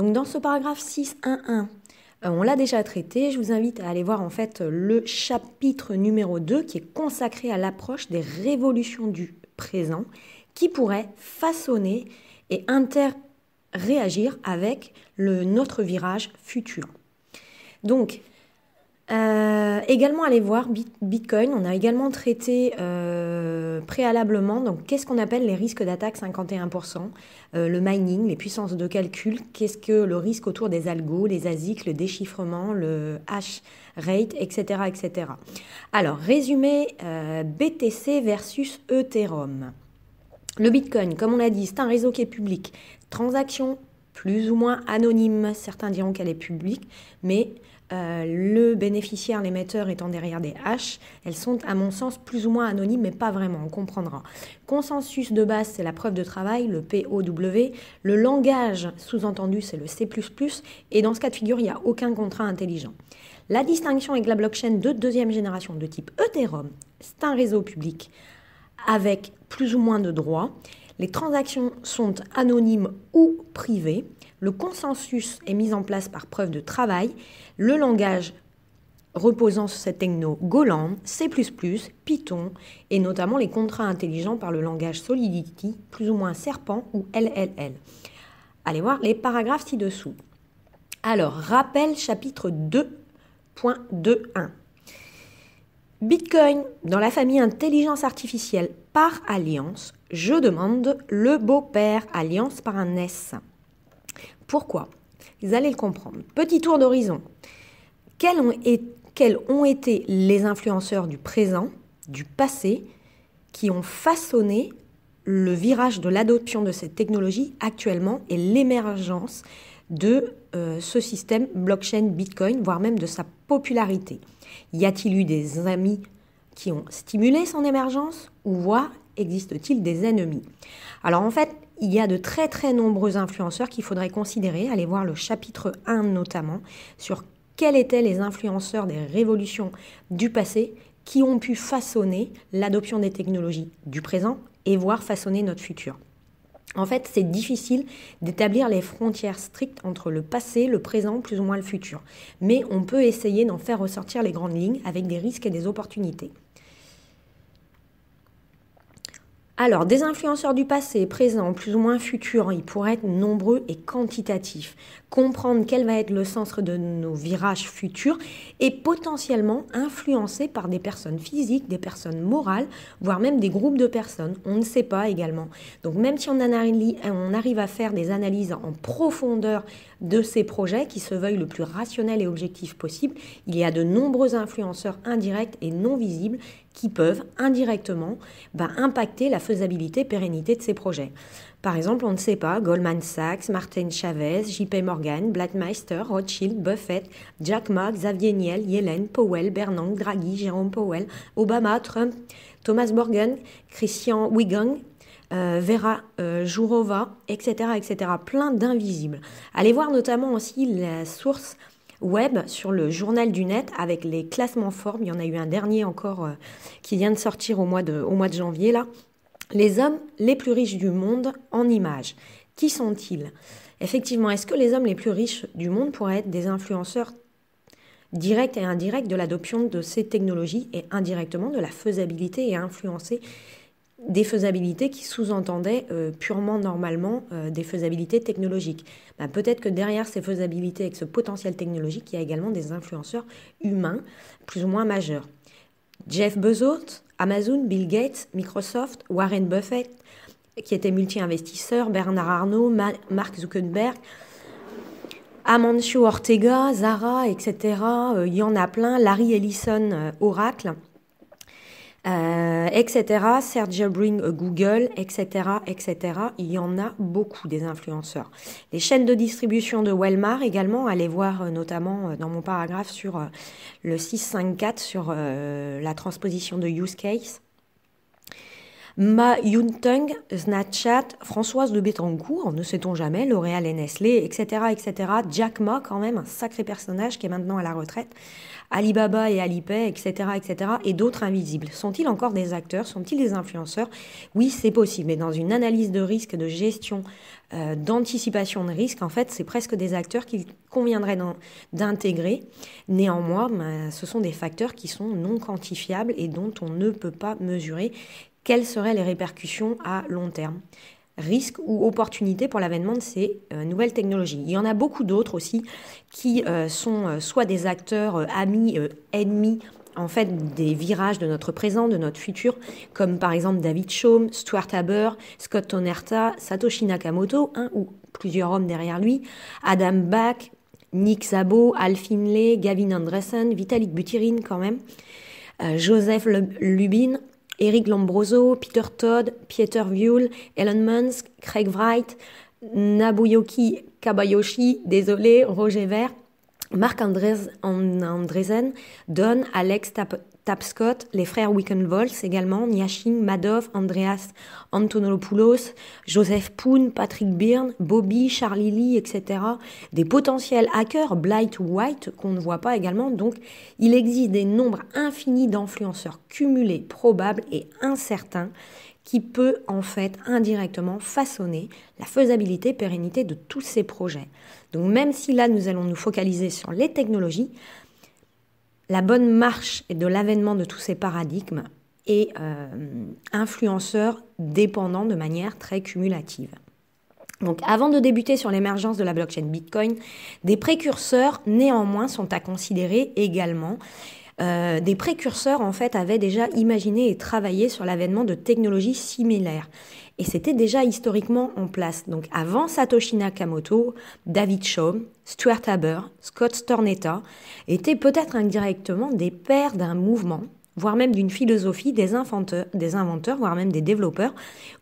Donc dans ce paragraphe 6.1.1, euh, on l'a déjà traité, je vous invite à aller voir en fait le chapitre numéro 2 qui est consacré à l'approche des révolutions du présent qui pourraient façonner et interréagir avec le, notre virage futur. Donc euh, également aller voir Bitcoin, on a également traité euh, préalablement, donc qu'est-ce qu'on appelle les risques d'attaque 51%, euh, le mining, les puissances de calcul, qu'est-ce que le risque autour des algos, les ASIC, le déchiffrement, le hash rate, etc. etc. Alors, résumé BTC versus Ethereum. Le Bitcoin, comme on l'a dit, c'est un réseau qui est public. Transaction plus ou moins anonyme, certains diront qu'elle est publique, mais euh, le bénéficiaire, l'émetteur étant derrière des H, elles sont à mon sens plus ou moins anonymes, mais pas vraiment, on comprendra. Consensus de base, c'est la preuve de travail, le POW. Le langage sous-entendu, c'est le C ⁇ et dans ce cas de figure, il n'y a aucun contrat intelligent. La distinction avec la blockchain de deuxième génération de type Ethereum, c'est un réseau public avec plus ou moins de droits. Les transactions sont anonymes ou privées le consensus est mis en place par preuve de travail, le langage reposant sur cette techno Golang, C++, Python et notamment les contrats intelligents par le langage Solidity, plus ou moins Serpent ou LLL. Allez voir les paragraphes ci-dessous. Alors, rappel chapitre 2.21. Bitcoin dans la famille intelligence artificielle par alliance, je demande le beau-père alliance par un S. Pourquoi Vous allez le comprendre. Petit tour d'horizon. Quels ont, été les influenceurs du présent, du passé, qui ont façonné le virage de l'adoption de cette technologie actuellement et l'émergence de euh, ce système blockchain Bitcoin, voire même de sa popularité. Y a-t-il eu des amis qui ont stimulé son émergence ou voire existe-t-il des ennemis Alors en fait, il y a de très très nombreux influenceurs qu'il faudrait considérer. Allez voir le chapitre 1 notamment sur quels étaient les influenceurs des révolutions du passé qui ont pu façonner l'adoption des technologies du présent et voir façonner notre futur. En fait, c'est difficile d'établir les frontières strictes entre le passé, le présent, plus ou moins le futur. Mais on peut essayer d'en faire ressortir les grandes lignes avec des risques et des opportunités. Alors, des influenceurs du passé, présent, plus ou moins futurs, ils pourraient être nombreux et quantitatifs. Comprendre quel va être le centre de nos virages futurs est potentiellement influencé par des personnes physiques, des personnes morales, voire même des groupes de personnes. On ne sait pas également. Donc, même si on, on arrive à faire des analyses en profondeur de ces projets qui se veuillent le plus rationnel et objectif possible, il y a de nombreux influenceurs indirects et non visibles qui peuvent indirectement bah, impacter la faisabilité, pérennité de ces projets. Par exemple, on ne sait pas, Goldman Sachs, Martin Chavez, JP Morgan, Blackmeister, Rothschild, Buffett, Jack Ma, Xavier Niel, Yellen, Powell, Bernanke, Draghi, Jérôme Powell, Obama, Trump, Thomas Morgan, Christian Wigang, euh, Vera euh, Jourova, etc., etc. Plein d'invisibles. Allez voir notamment aussi la source web sur le journal du net avec les classements formes. Il y en a eu un dernier encore euh, qui vient de sortir au mois de, au mois de janvier là. Les hommes les plus riches du monde en images. Qui sont-ils Effectivement, est-ce que les hommes les plus riches du monde pourraient être des influenceurs directs et indirects de l'adoption de ces technologies et indirectement de la faisabilité et influencer des faisabilités qui sous-entendaient euh, purement normalement euh, des faisabilités technologiques. Bah, peut-être que derrière ces faisabilités avec ce potentiel technologique, il y a également des influenceurs humains plus ou moins majeurs. Jeff Bezos, Amazon, Bill Gates, Microsoft, Warren Buffett, qui était multi-investisseur, Bernard Arnault, Mark Zuckerberg, Amancio Ortega, Zara, etc. Euh, il y en a plein. Larry Ellison, Oracle. Euh, etc. Sergio Bring, euh, Google, etc., etc. Il y en a beaucoup des influenceurs. Les chaînes de distribution de Walmart également, allez voir euh, notamment dans mon paragraphe sur le 654 sur la transposition de use case. Ma Yunteng, Snapchat, Françoise de Betancourt, ne sait-on jamais, L'Oréal et Nestlé, etc., etc. Jack Ma, quand même, un sacré personnage qui est maintenant à la retraite. Alibaba et Alipay, etc., etc., et d'autres invisibles. Sont-ils encore des acteurs Sont-ils des influenceurs Oui, c'est possible, mais dans une analyse de risque, de gestion, euh, d'anticipation de risque, en fait, c'est presque des acteurs qu'il conviendrait d'intégrer. Néanmoins, ben, ce sont des facteurs qui sont non quantifiables et dont on ne peut pas mesurer quelles seraient les répercussions à long terme risques ou opportunités pour l'avènement de ces euh, nouvelles technologies. Il y en a beaucoup d'autres aussi qui euh, sont euh, soit des acteurs amis, ennemis, en fait des virages de notre présent, de notre futur, comme par exemple David Chaume, Stuart Haber, Scott Tonerta, Satoshi Nakamoto, ou plusieurs hommes derrière lui, Adam Back, Nick Szabo, Al Finlay, Gavin Andresen, Vitalik Buterin quand même, Joseph Lubin, Eric Lombroso, Peter Todd, Pieter Vuhl, Ellen Musk, Craig Wright, Nabuyoki Kabayoshi, désolé, Roger Vert, Marc Andres, Andresen, Don, Alex Tap Scott, les frères Wickenvolts également, Niaching, Madoff, Andreas Antonopoulos, Joseph Poon, Patrick Byrne, Bobby, Charlie Lee, etc. Des potentiels hackers, Blight White, qu'on ne voit pas également. Donc, il existe des nombres infinis d'influenceurs cumulés, probables et incertains qui peut en fait indirectement façonner la faisabilité, pérennité de tous ces projets. Donc même si là nous allons nous focaliser sur les technologies, la bonne marche et de l'avènement de tous ces paradigmes et euh, influenceurs dépendants dépendant de manière très cumulative. Donc avant de débuter sur l'émergence de la blockchain Bitcoin, des précurseurs néanmoins sont à considérer également. Euh, des précurseurs en fait avaient déjà imaginé et travaillé sur l'avènement de technologies similaires et c'était déjà historiquement en place. Donc avant Satoshi Nakamoto, David Shaw, Stuart Haber, Scott Stornetta étaient peut-être indirectement des pères d'un mouvement, voire même d'une philosophie des, des inventeurs, voire même des développeurs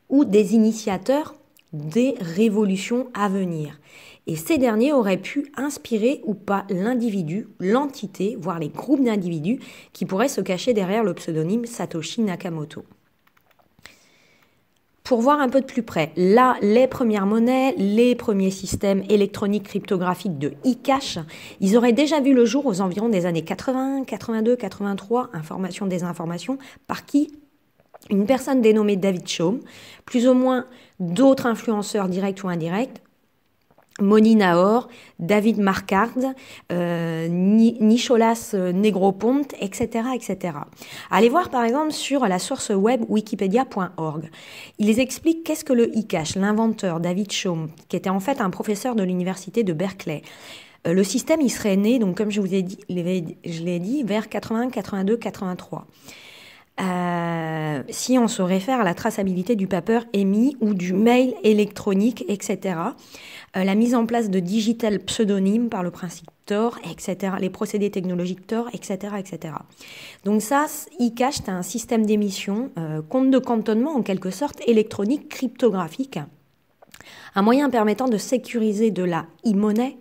ou des initiateurs des révolutions à venir. Et ces derniers auraient pu inspirer ou pas l'individu, l'entité, voire les groupes d'individus qui pourraient se cacher derrière le pseudonyme Satoshi Nakamoto pour voir un peu de plus près. Là, les premières monnaies, les premiers systèmes électroniques cryptographiques de e-cash, ils auraient déjà vu le jour aux environs des années 80, 82, 83, information des informations, par qui une personne dénommée David Chaum, plus ou moins d'autres influenceurs directs ou indirects, Moni Nahor, David Marcard, euh, Nicholas euh, Negroponte, etc., etc. Allez voir par exemple sur la source web wikipedia.org. Ils explique qu'est-ce que le e l'inventeur David Chaum, qui était en fait un professeur de l'université de Berkeley. Euh, le système, il serait né, donc comme je vous ai dit, je l'ai dit, vers 80, 82, 83. Euh, si on se réfère à la traçabilité du paper émis ou du mail électronique, etc., euh, la mise en place de digital pseudonymes par le principe Tor, etc., les procédés technologiques Tor, etc., etc. Donc ça, il c'est un système d'émission, euh, compte de cantonnement en quelque sorte, électronique, cryptographique, un moyen permettant de sécuriser de la e-monnaie,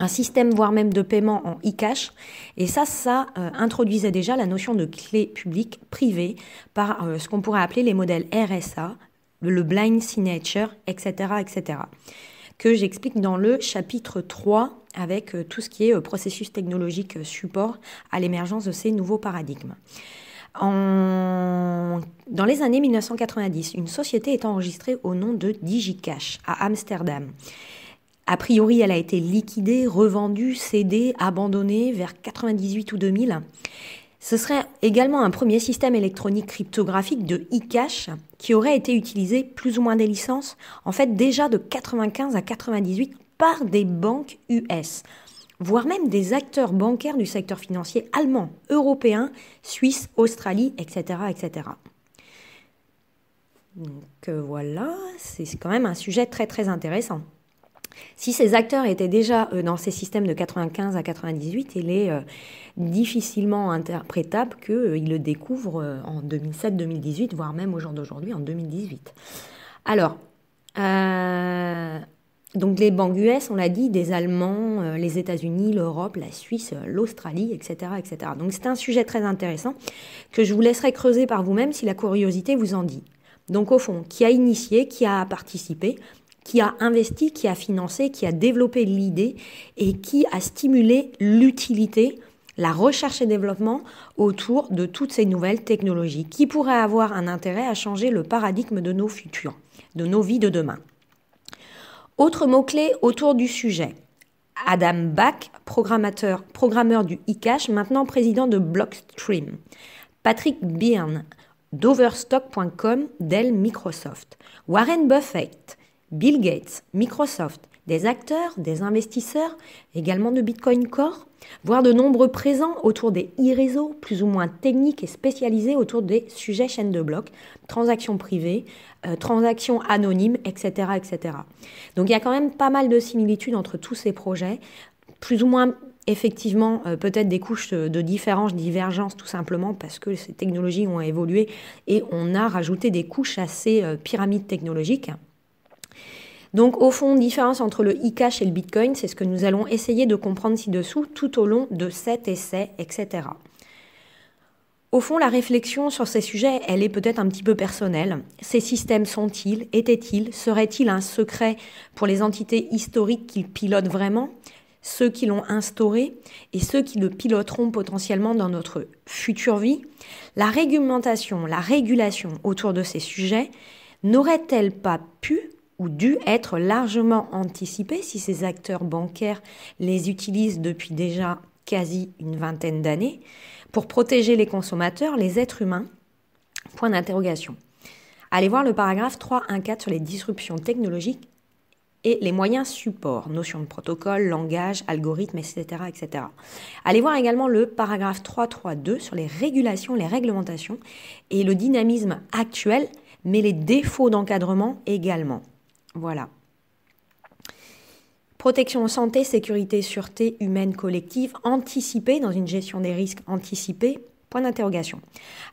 un système, voire même de paiement en e-cash. Et ça, ça euh, introduisait déjà la notion de clé publique privée par euh, ce qu'on pourrait appeler les modèles RSA, le blind signature, etc., etc., que j'explique dans le chapitre 3 avec euh, tout ce qui est processus technologique support à l'émergence de ces nouveaux paradigmes. En... Dans les années 1990, une société est enregistrée au nom de DigiCash à Amsterdam. A priori, elle a été liquidée, revendue, cédée, abandonnée vers 98 ou 2000. Ce serait également un premier système électronique cryptographique de e-cash qui aurait été utilisé plus ou moins des licences, en fait déjà de 95 à 98 par des banques US, voire même des acteurs bancaires du secteur financier allemand, européen, suisse, Australie, etc. etc. Donc euh, voilà, c'est quand même un sujet très très intéressant. Si ces acteurs étaient déjà euh, dans ces systèmes de 95 à 98, il est euh, difficilement interprétable qu'ils euh, le découvrent en 2007-2018, voire même au jour d'aujourd'hui, en 2018. Alors, donc les banques US, on l'a dit, des Allemands, les États-Unis, l'Europe, la Suisse, l'Australie, etc., etc. Donc c'est un sujet très intéressant que je vous laisserai creuser par vous-même si la curiosité vous en dit. Donc au fond, qui a initié, qui a participé qui a investi, qui a financé, qui a développé l'idée et qui a stimulé l'utilité la recherche et développement autour de toutes ces nouvelles technologies qui pourraient avoir un intérêt à changer le paradigme de nos futurs, de nos vies de demain. Autre mot-clé autour du sujet. Adam Bach, programmeur du iCash, maintenant président de Blockstream. Patrick Byrne, d'Overstock.com, Dell Microsoft. Warren Buffett, Bill Gates, Microsoft, des acteurs, des investisseurs, également de Bitcoin Core, voire de nombreux présents autour des e-réseaux, plus ou moins techniques et spécialisés autour des sujets chaînes de blocs, transactions privées, euh, transactions anonymes, etc., etc. Donc il y a quand même pas mal de similitudes entre tous ces projets, plus ou moins effectivement euh, peut-être des couches de différences, divergences tout simplement parce que ces technologies ont évolué et on a rajouté des couches assez euh, pyramides technologiques. Donc au fond, différence entre le e-cash et le Bitcoin, c'est ce que nous allons essayer de comprendre ci-dessous tout au long de cet essai, etc. Au fond, la réflexion sur ces sujets, elle est peut-être un petit peu personnelle. Ces systèmes sont-ils, étaient-ils, seraient-ils un secret pour les entités historiques qu'ils pilotent vraiment, ceux qui l'ont instauré et ceux qui le piloteront potentiellement dans notre future vie La réglementation, la régulation autour de ces sujets n'aurait-elle pas pu ou dû être largement anticipé si ces acteurs bancaires les utilisent depuis déjà quasi une vingtaine d'années pour protéger les consommateurs, les êtres humains. Point d'interrogation. Allez voir le paragraphe 3.1.4 sur les disruptions technologiques et les moyens supports, notions de protocole, langage, algorithme, etc., etc. Allez voir également le paragraphe 3.3.2 sur les régulations, les réglementations et le dynamisme actuel, mais les défauts d'encadrement également. Voilà. Protection santé, sécurité, sûreté humaine collective, anticipée dans une gestion des risques anticipée, point d'interrogation.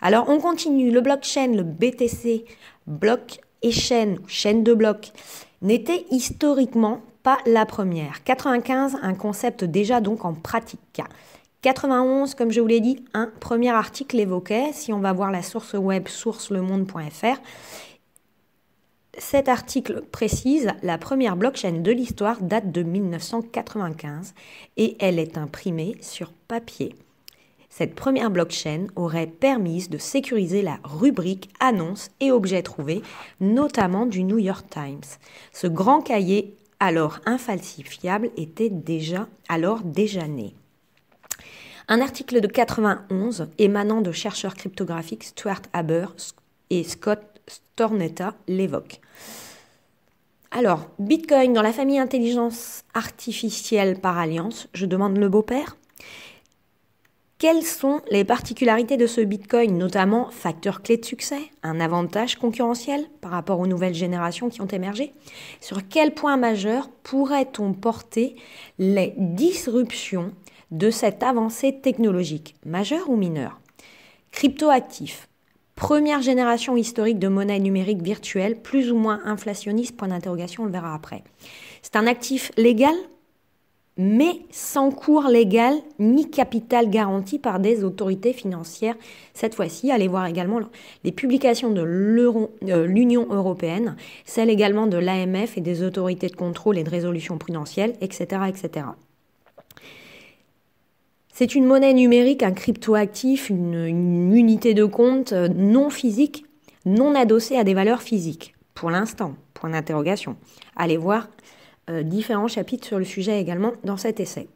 Alors on continue, le blockchain, le BTC, bloc et chaîne, chaîne de blocs, n'était historiquement pas la première. 95, un concept déjà donc en pratique. 91, comme je vous l'ai dit, un premier article évoquait, si on va voir la source web sourcelemonde.fr, cet article précise la première blockchain de l'histoire date de 1995 et elle est imprimée sur papier. Cette première blockchain aurait permis de sécuriser la rubrique annonces et objets trouvés, notamment du New York Times. Ce grand cahier, alors infalsifiable, était déjà alors déjà né. Un article de 91 émanant de chercheurs cryptographiques Stuart Haber et Scott Stornetta l'évoque. Alors, Bitcoin dans la famille intelligence artificielle par alliance, je demande le beau-père. Quelles sont les particularités de ce Bitcoin, notamment facteur clé de succès, un avantage concurrentiel par rapport aux nouvelles générations qui ont émergé Sur quel point majeur pourrait-on porter les disruptions de cette avancée technologique, majeure ou mineure Cryptoactif. Première génération historique de monnaie numérique virtuelle, plus ou moins inflationniste, point d'interrogation, on le verra après. C'est un actif légal, mais sans cours légal ni capital garanti par des autorités financières. Cette fois-ci, allez voir également les publications de euh, l'Union européenne, celles également de l'AMF et des autorités de contrôle et de résolution prudentielle, etc. etc. C'est une monnaie numérique, un cryptoactif, une, une unité de compte euh, non physique, non adossée à des valeurs physiques, pour l'instant, point d'interrogation. Allez voir euh, différents chapitres sur le sujet également dans cet essai.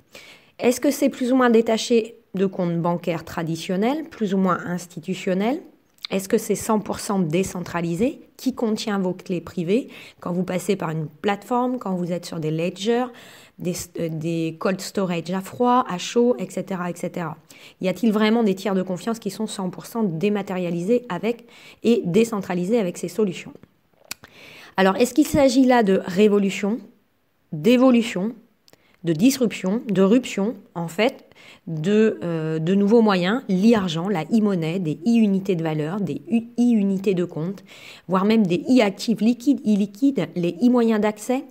Est-ce que c'est plus ou moins détaché de comptes bancaires traditionnels, plus ou moins institutionnels Est-ce que c'est 100% décentralisé Qui contient vos clés privées Quand vous passez par une plateforme, quand vous êtes sur des ledgers, euh, des, cold storage à froid, à chaud, etc. etc. Y a-t-il vraiment des tiers de confiance qui sont 100% dématérialisés avec et décentralisés avec ces solutions Alors, est-ce qu'il s'agit là de révolution, d'évolution, de disruption, de ruption, en fait, de, euh, nouveaux moyens, l'e-argent, la e-monnaie, des e-unités de valeur, des e-unités de compte, voire même des e-actifs liquides, e-liquides, les i moyens d'accès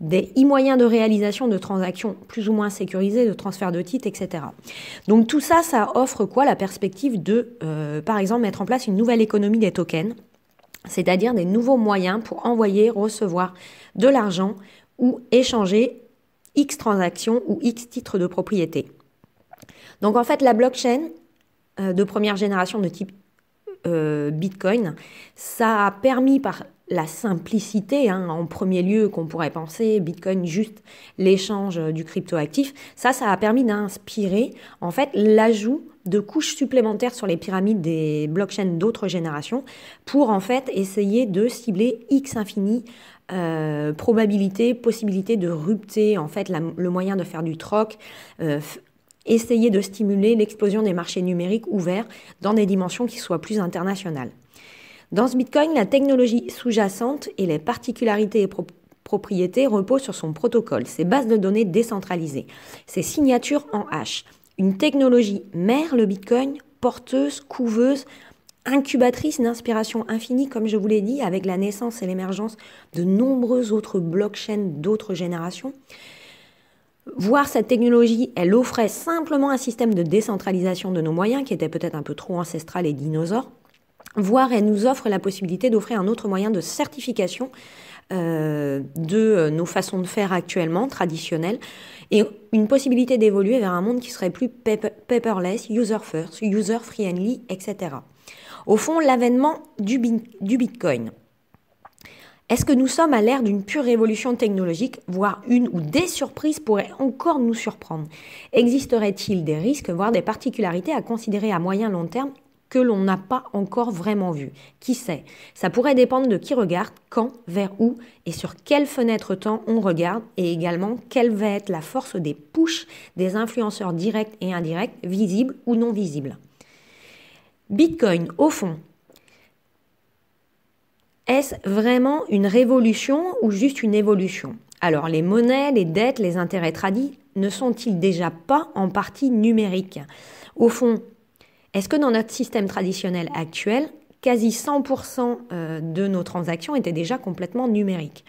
des e-moyens de réalisation de transactions plus ou moins sécurisées, de transfert de titres, etc. Donc tout ça, ça offre quoi La perspective de, euh, par exemple, mettre en place une nouvelle économie des tokens, c'est-à-dire des nouveaux moyens pour envoyer, recevoir de l'argent ou échanger X transactions ou X titres de propriété. Donc en fait, la blockchain euh, de première génération de type euh, Bitcoin, ça a permis par la simplicité, hein, en premier lieu, qu'on pourrait penser, Bitcoin juste l'échange euh, du cryptoactif, ça, ça a permis d'inspirer en fait l'ajout de couches supplémentaires sur les pyramides des blockchains d'autres générations pour en fait essayer de cibler X infini euh, probabilité, possibilité de rupter en fait le moyen de faire du troc, euh, essayer de stimuler l'explosion des marchés numériques ouverts dans des dimensions qui soient plus internationales. Dans ce Bitcoin, la technologie sous-jacente et les particularités et propriétés reposent sur son protocole, ses bases de données décentralisées, ses signatures en h une technologie mère, le Bitcoin, porteuse, couveuse, incubatrice d'inspiration infinie, comme je vous l'ai dit, avec la naissance et l'émergence de nombreuses autres blockchains d'autres générations. Voir cette technologie, elle offrait simplement un système de décentralisation de nos moyens qui était peut-être un peu trop ancestral et dinosaure voire elle nous offre la possibilité d'offrir un autre moyen de certification euh, de euh, nos façons de faire actuellement, traditionnelles, et une possibilité d'évoluer vers un monde qui serait plus paperless, user first, user friendly, etc. Au fond, l'avènement du, du Bitcoin. Est-ce que nous sommes à l'ère d'une pure révolution technologique, voire une ou des surprises pourraient encore nous surprendre Existerait-il des risques, voire des particularités à considérer à moyen long terme que l'on n'a pas encore vraiment vu. Qui sait Ça pourrait dépendre de qui regarde, quand, vers où et sur quelle fenêtre temps on regarde et également quelle va être la force des pushs des influenceurs directs et indirects, visibles ou non visibles. Bitcoin, au fond, est-ce vraiment une révolution ou juste une évolution alors les monnaies, les dettes, les intérêts tradis ne sont-ils déjà pas en partie numériques Au fond, est-ce que dans notre système traditionnel actuel, quasi 100% euh, de nos transactions étaient déjà complètement numériques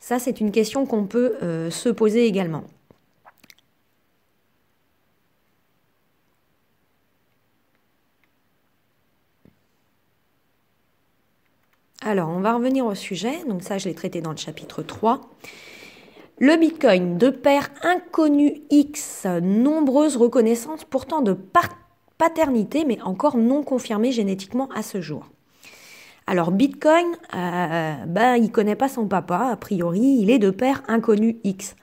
Ça, c'est une question qu'on peut euh, se poser également. Alors, on va revenir au sujet. Donc ça, je l'ai traité dans le chapitre 3. Le Bitcoin, de père inconnu X, nombreuses reconnaissances pourtant de paternité, mais encore non confirmées génétiquement à ce jour. Alors Bitcoin, il euh, ben, il connaît pas son papa, a priori, il est de père inconnu X.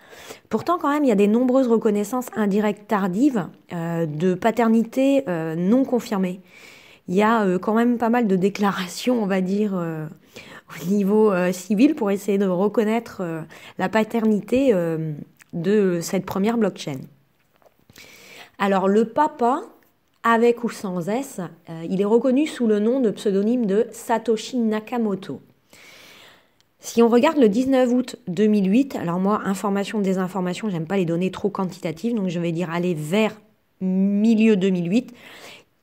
Pourtant, quand même, il y a des nombreuses reconnaissances indirectes tardives euh, de paternité euh, non confirmée. Il y a quand même pas mal de déclarations, on va dire, au niveau euh, civil pour essayer de reconnaître euh, la paternité euh, de cette première blockchain. Alors le papa, avec ou sans S, il est reconnu sous le nom de pseudonyme de Satoshi Nakamoto. Si on regarde le 19 août 2008, alors moi, information, désinformation, j'aime pas les données trop quantitatives, donc je vais dire aller vers milieu 2008,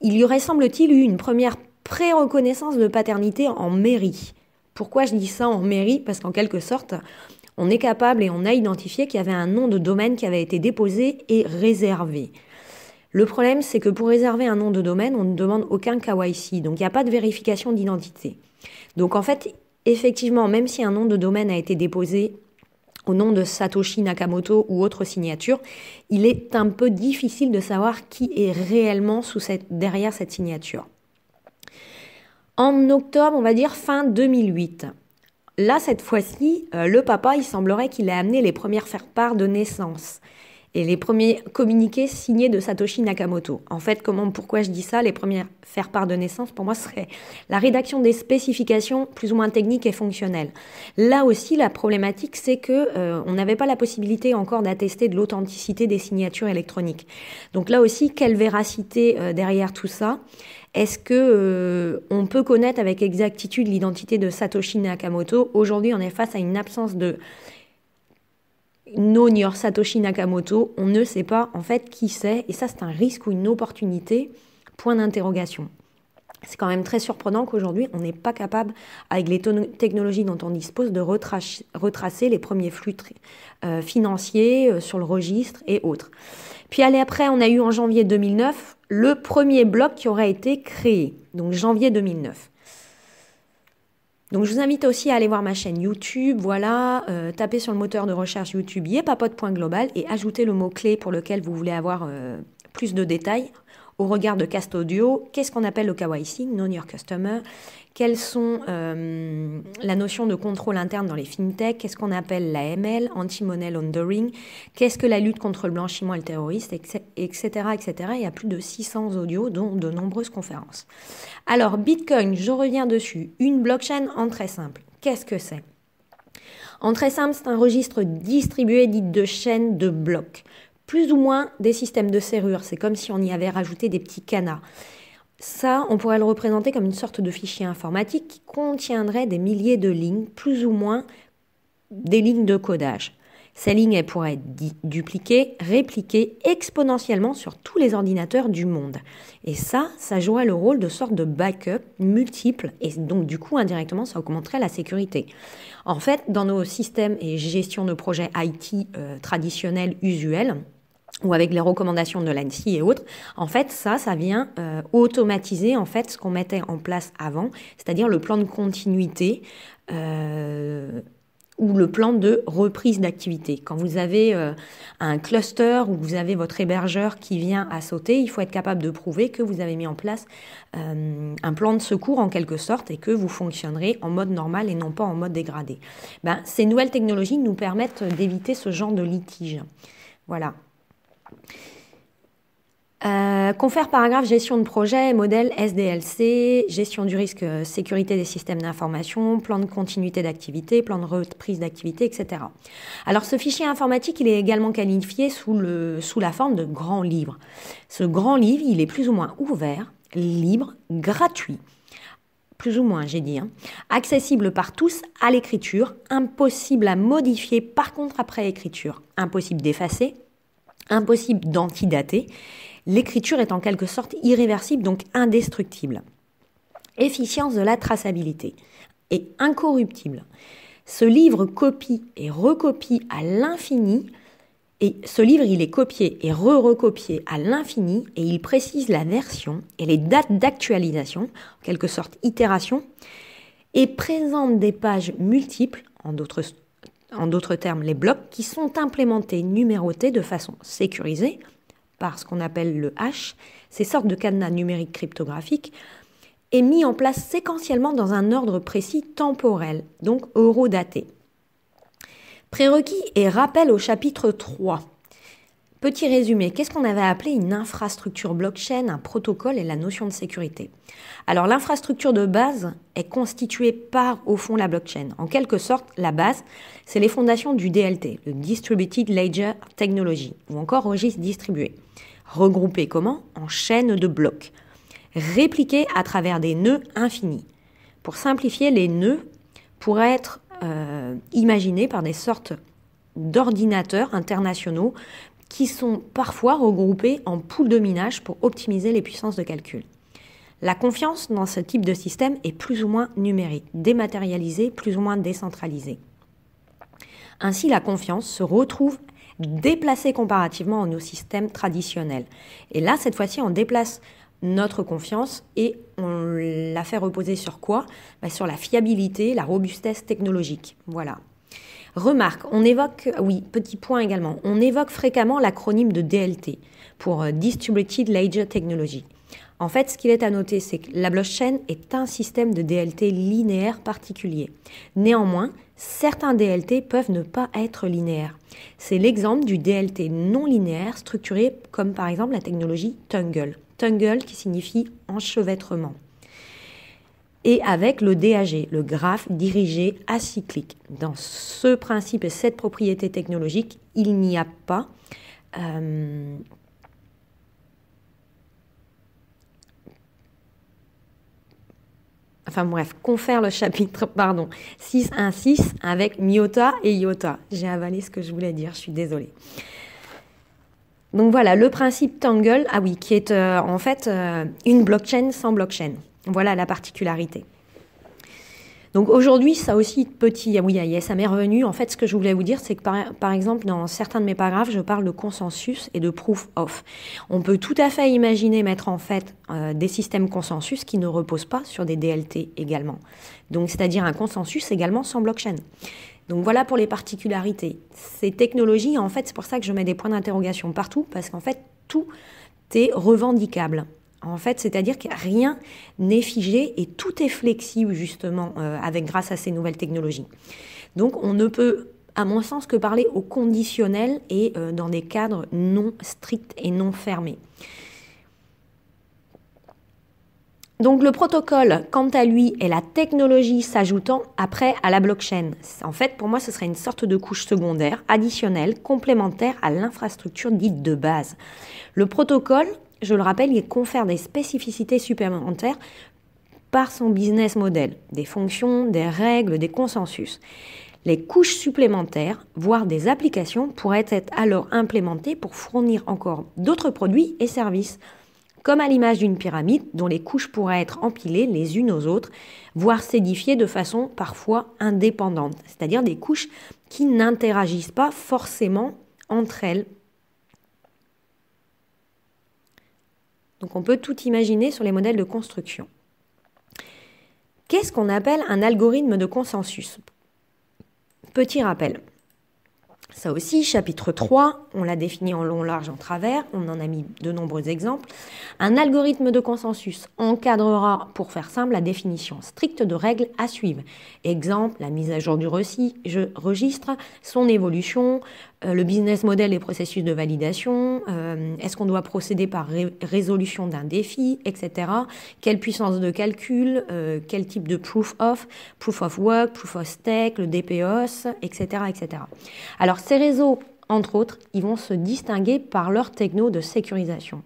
il y aurait, semble-t-il, eu une première pré-reconnaissance de paternité en mairie. Pourquoi je dis ça en mairie Parce qu'en quelque sorte, on est capable et on a identifié qu'il y avait un nom de domaine qui avait été déposé et réservé. Le problème, c'est que pour réserver un nom de domaine, on ne demande aucun KYC, donc il n'y a pas de vérification d'identité. Donc en fait, effectivement, même si un nom de domaine a été déposé au nom de Satoshi Nakamoto ou autre signature, il est un peu difficile de savoir qui est réellement sous cette, derrière cette signature en octobre, on va dire fin 2008. Là, cette fois-ci, euh, le papa, il semblerait qu'il ait amené les premières faire-part de naissance et les premiers communiqués signés de Satoshi Nakamoto. En fait, comment, pourquoi je dis ça Les premières faire-part de naissance, pour moi, serait la rédaction des spécifications plus ou moins techniques et fonctionnelles. Là aussi, la problématique, c'est que euh, on n'avait pas la possibilité encore d'attester de l'authenticité des signatures électroniques. Donc là aussi, quelle véracité euh, derrière tout ça est-ce que euh, on peut connaître avec exactitude l'identité de Satoshi Nakamoto Aujourd'hui, on est face à une absence de no Satoshi Nakamoto. On ne sait pas en fait qui c'est, et ça c'est un risque ou une opportunité. Point d'interrogation. C'est quand même très surprenant qu'aujourd'hui, on n'est pas capable, avec les technologies dont on dispose, de retracer, les premiers flux euh, financiers euh, sur le registre et autres. Puis allez, après, on a eu en janvier 2009 le premier bloc qui aura été créé, donc janvier 2009. Donc je vous invite aussi à aller voir ma chaîne YouTube, voilà, taper euh, tapez sur le moteur de recherche YouTube global et ajoutez le mot-clé pour lequel vous voulez avoir euh, plus de détails au regard de Cast Audio, qu'est-ce qu'on appelle le KYC, Non Your Customer Quelles sont euh, la notion de contrôle interne dans les fintechs Qu'est-ce qu'on appelle l'AML, Anti-Money Laundering Qu'est-ce que la lutte contre le blanchiment et le terrorisme, etc., etc., Il y a plus de 600 audios, dont de nombreuses conférences. Alors, Bitcoin, je reviens dessus. Une blockchain en très simple. Qu'est-ce que c'est en très simple, c'est un registre distribué dit de chaîne de blocs plus ou moins des systèmes de serrure. C'est comme si on y avait rajouté des petits canards. Ça, on pourrait le représenter comme une sorte de fichier informatique qui contiendrait des milliers de lignes, plus ou moins des lignes de codage. Ces lignes, elles pourraient être dupliquées, répliquées exponentiellement sur tous les ordinateurs du monde. Et ça, ça jouerait le rôle de sorte de backup multiple, et donc du coup, indirectement, ça augmenterait la sécurité. En fait, dans nos systèmes et gestion de projets IT euh, traditionnels usuels, ou avec les recommandations de l'ANSI et autres, en fait, ça, ça vient euh, automatiser en fait ce qu'on mettait en place avant, c'est-à-dire le plan de continuité. Euh, ou le plan de reprise d'activité. Quand vous avez euh, un cluster ou vous avez votre hébergeur qui vient à sauter, il faut être capable de prouver que vous avez mis en place un plan de secours en quelque sorte et que vous fonctionnerez en mode normal et non pas en mode dégradé. Ben, ces nouvelles technologies nous permettent d'éviter ce genre de litige. Voilà. Euh, confère paragraphe gestion de projet, modèle SDLC, gestion du risque, euh, sécurité des systèmes d'information, plan de continuité d'activité, plan de reprise d'activité, etc. Alors ce fichier informatique, il est également qualifié sous, le, sous la forme de grand livre. Ce grand livre, il est plus ou moins ouvert, libre, gratuit plus ou moins, j'ai dit, hein. accessible par tous à l'écriture, impossible à modifier par contre après écriture, impossible d'effacer, impossible d'antidater L'écriture est en quelque sorte irréversible, donc indestructible. Efficience de la traçabilité et incorruptible. Ce livre copie et recopie à l'infini. Et ce livre, il est copié et re-recopié à l'infini et il précise la version et les dates d'actualisation, en quelque sorte itération, et présente des pages multiples, en d'autres en d'autres termes les blocs, qui sont implémentés, numérotés de façon sécurisée par ce qu'on appelle le hash, ces sortes de cadenas numériques cryptographiques, est mis en place séquentiellement dans un ordre précis temporel, donc eurodaté. Prérequis et rappel au chapitre 3. Petit résumé, qu'est-ce qu'on avait appelé une infrastructure blockchain, un protocole et la notion de sécurité Alors l'infrastructure de base est constituée par, au fond, la blockchain. En quelque sorte, la base, c'est les fondations du DLT, le Distributed Ledger Technology, ou encore registre distribué. Regroupés comment En chaînes de blocs. Répliqués à travers des nœuds infinis. Pour simplifier, les nœuds pourraient être euh, imaginés par des sortes d'ordinateurs internationaux qui sont parfois regroupés en poules de minage pour optimiser les puissances de calcul. La confiance dans ce type de système est plus ou moins numérique, dématérialisée, plus ou moins décentralisée. Ainsi, la confiance se retrouve déplacer comparativement à nos systèmes traditionnels. Et là, cette fois-ci, on déplace notre confiance et on la fait reposer sur quoi bah, Sur la fiabilité, la robustesse technologique. Voilà. Remarque, on évoque, oui, petit point également, on évoque fréquemment l'acronyme de DLT pour euh, Distributed Ledger Technology. En fait, ce qu'il est à noter, c'est que la blockchain est un système de DLT linéaire particulier. Néanmoins, certains DLT peuvent ne pas être linéaires. C'est l'exemple du DLT non linéaire structuré comme par exemple la technologie Tungle. Tungle qui signifie enchevêtrement et avec le DAG, le graphe dirigé acyclique. Dans ce principe et cette propriété technologique, il n'y a pas euh, enfin bref, confère le chapitre, pardon, 6.1.6 avec Miota et Iota. J'ai avalé ce que je voulais dire, je suis désolée. Donc voilà, le principe Tangle, ah oui, qui est euh, en fait euh, une blockchain sans blockchain. Voilà la particularité. Donc aujourd'hui, ça aussi, petit, ah oui, ah, ça m'est revenu. En fait, ce que je voulais vous dire, c'est que par, exemple, dans certains de mes paragraphes, je parle de consensus et de proof of. On peut tout à fait imaginer mettre en fait euh, des systèmes consensus qui ne reposent pas sur des DLT également. Donc, c'est-à-dire un consensus également sans blockchain. Donc voilà pour les particularités. Ces technologies, en fait, c'est pour ça que je mets des points d'interrogation partout, parce qu'en fait, tout est revendicable. En fait, c'est-à-dire que rien n'est figé et tout est flexible justement euh, avec grâce à ces nouvelles technologies. Donc on ne peut à mon sens que parler au conditionnel et euh, dans des cadres non stricts et non fermés. Donc le protocole, quant à lui, est la technologie s'ajoutant après à la blockchain. En fait, pour moi, ce serait une sorte de couche secondaire, additionnelle, complémentaire à l'infrastructure dite de base. Le protocole, je le rappelle, il confère des spécificités supplémentaires par son business model, des fonctions, des règles, des consensus. Les couches supplémentaires, voire des applications, pourraient être alors implémentées pour fournir encore d'autres produits et services, comme à l'image d'une pyramide dont les couches pourraient être empilées les unes aux autres, voire s'édifier de façon parfois indépendante, c'est-à-dire des couches qui n'interagissent pas forcément entre elles Donc on peut tout imaginer sur les modèles de construction. Qu'est-ce qu'on appelle un algorithme de consensus Petit rappel. Ça aussi, chapitre 3, on l'a défini en long, large, en travers, on en a mis de nombreux exemples. Un algorithme de consensus encadrera, pour faire simple, la définition stricte de règles à suivre. Exemple, la mise à jour du registre, son évolution, euh, le business model et processus de validation, euh, est-ce qu'on doit procéder par résolution d'un défi, etc. Quelle puissance de calcul, euh, quel type de proof of, proof of work, proof of stake, le DPOS, etc., etc. Alors ces réseaux entre autres, ils vont se distinguer par leur techno de sécurisation.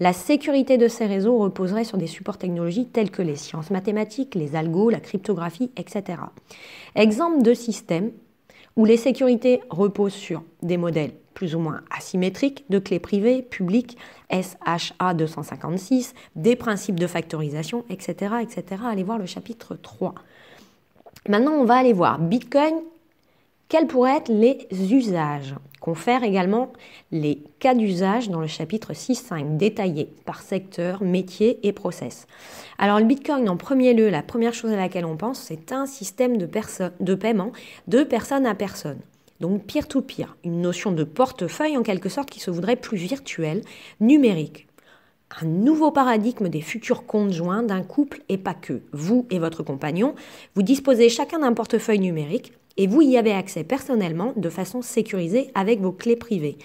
La sécurité de ces réseaux reposerait sur des supports technologiques tels que les sciences mathématiques, les algos, la cryptographie, etc. Exemple de système où les sécurités reposent sur des modèles plus ou moins asymétriques de clés privées, publiques, SHA 256, des principes de factorisation, etc., etc. Allez voir le chapitre 3. Maintenant, on va aller voir Bitcoin, quels pourraient être les usages Faire également les cas d'usage dans le chapitre 6.5, détaillé par secteur, métier et process. Alors le Bitcoin, en premier lieu, la première chose à laquelle on pense, c'est un système de, de paiement de personne à personne. Donc peer-to-peer, une notion de portefeuille en quelque sorte qui se voudrait plus virtuelle, numérique un nouveau paradigme des futurs conjoints d'un couple et pas que. Vous et votre compagnon, vous disposez chacun d'un portefeuille numérique et vous y avez accès personnellement de façon sécurisée avec vos clés privées.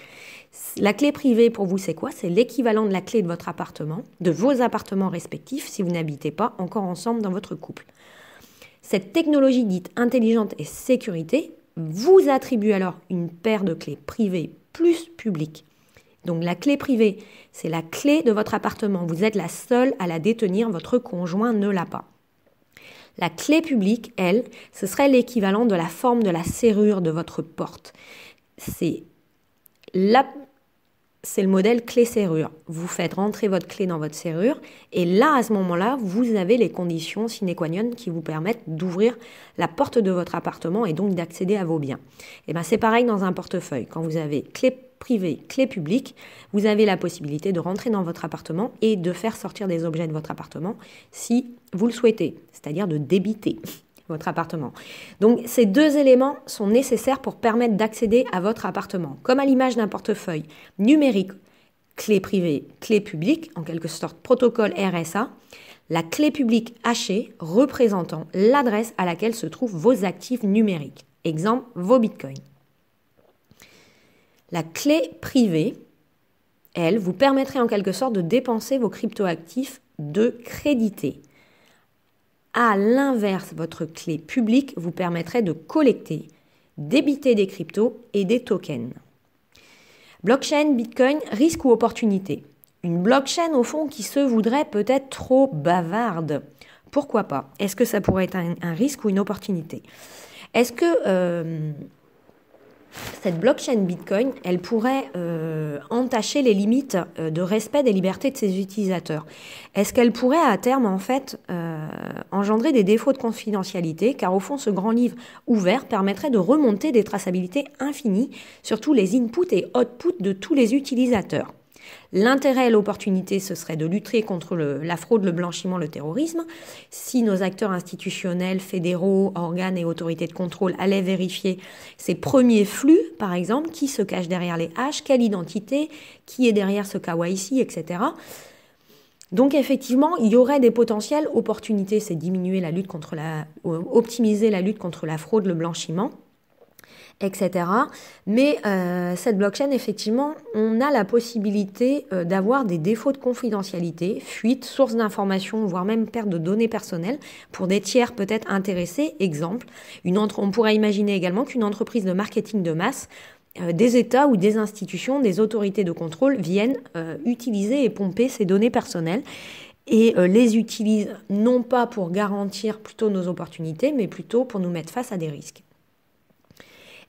La clé privée pour vous, c'est quoi C'est l'équivalent de la clé de votre appartement, de vos appartements respectifs si vous n'habitez pas encore ensemble dans votre couple. Cette technologie dite intelligente et sécurité vous attribue alors une paire de clés privées plus publiques. Donc la clé privée, c'est la clé de votre appartement. Vous êtes la seule à la détenir, votre conjoint ne l'a pas. La clé publique, elle, ce serait l'équivalent de la forme de la serrure de votre porte. C'est la c'est le modèle clé-serrure. Vous faites rentrer votre clé dans votre serrure et là, à ce moment-là, vous avez les conditions sine qua non qui vous permettent d'ouvrir la porte de votre appartement et donc d'accéder à vos biens. Et eh ben c'est pareil dans un portefeuille. Quand vous avez clé privé, clé publique, vous avez la possibilité de rentrer dans votre appartement et de faire sortir des objets de votre appartement si vous le souhaitez, c'est-à-dire de débiter votre appartement. Donc ces deux éléments sont nécessaires pour permettre d'accéder à votre appartement, comme à l'image d'un portefeuille numérique, clé privée, clé publique, en quelque sorte protocole RSA. La clé publique hachée représentant l'adresse à laquelle se trouvent vos actifs numériques. Exemple, vos bitcoins. La clé privée, elle, vous permettrait en quelque sorte de dépenser vos cryptoactifs de créditer. À l'inverse, votre clé publique vous permettrait de collecter, débiter des cryptos et des tokens. Blockchain, Bitcoin, risque ou opportunité Une blockchain au fond qui se voudrait peut-être trop bavarde. Pourquoi pas Est-ce que ça pourrait être un, risque ou une opportunité Est-ce que... Euh, cette blockchain Bitcoin, elle pourrait euh, entacher les limites euh, de respect des libertés de ses utilisateurs. Est-ce qu'elle pourrait à terme en fait euh, engendrer des défauts de confidentialité Car au fond, ce grand livre ouvert permettrait de remonter des traçabilités infinies sur tous les inputs et outputs de tous les utilisateurs. L'intérêt et l'opportunité, ce serait de lutter contre la fraude, le blanchiment, le terrorisme. Si nos acteurs institutionnels, fédéraux, organes et autorités de contrôle allaient vérifier ces premiers flux, par exemple, qui se cache derrière les H, quelle identité, qui est derrière ce ici, etc. Donc effectivement, il y aurait des potentielles opportunités, c'est diminuer la lutte contre la, euh, optimiser la lutte contre la fraude, le blanchiment etc. Mais euh, cette blockchain, effectivement, on a la possibilité euh, d'avoir des défauts de confidentialité, fuite, source d'informations, voire même perte de données personnelles pour des tiers peut-être intéressés. Exemple, une on pourrait imaginer également qu'une entreprise de marketing de masse euh, des États ou des institutions, des autorités de contrôle viennent utiliser et pomper ces données personnelles et les utilisent non pas pour garantir plutôt nos opportunités, mais plutôt pour nous mettre face à des risques.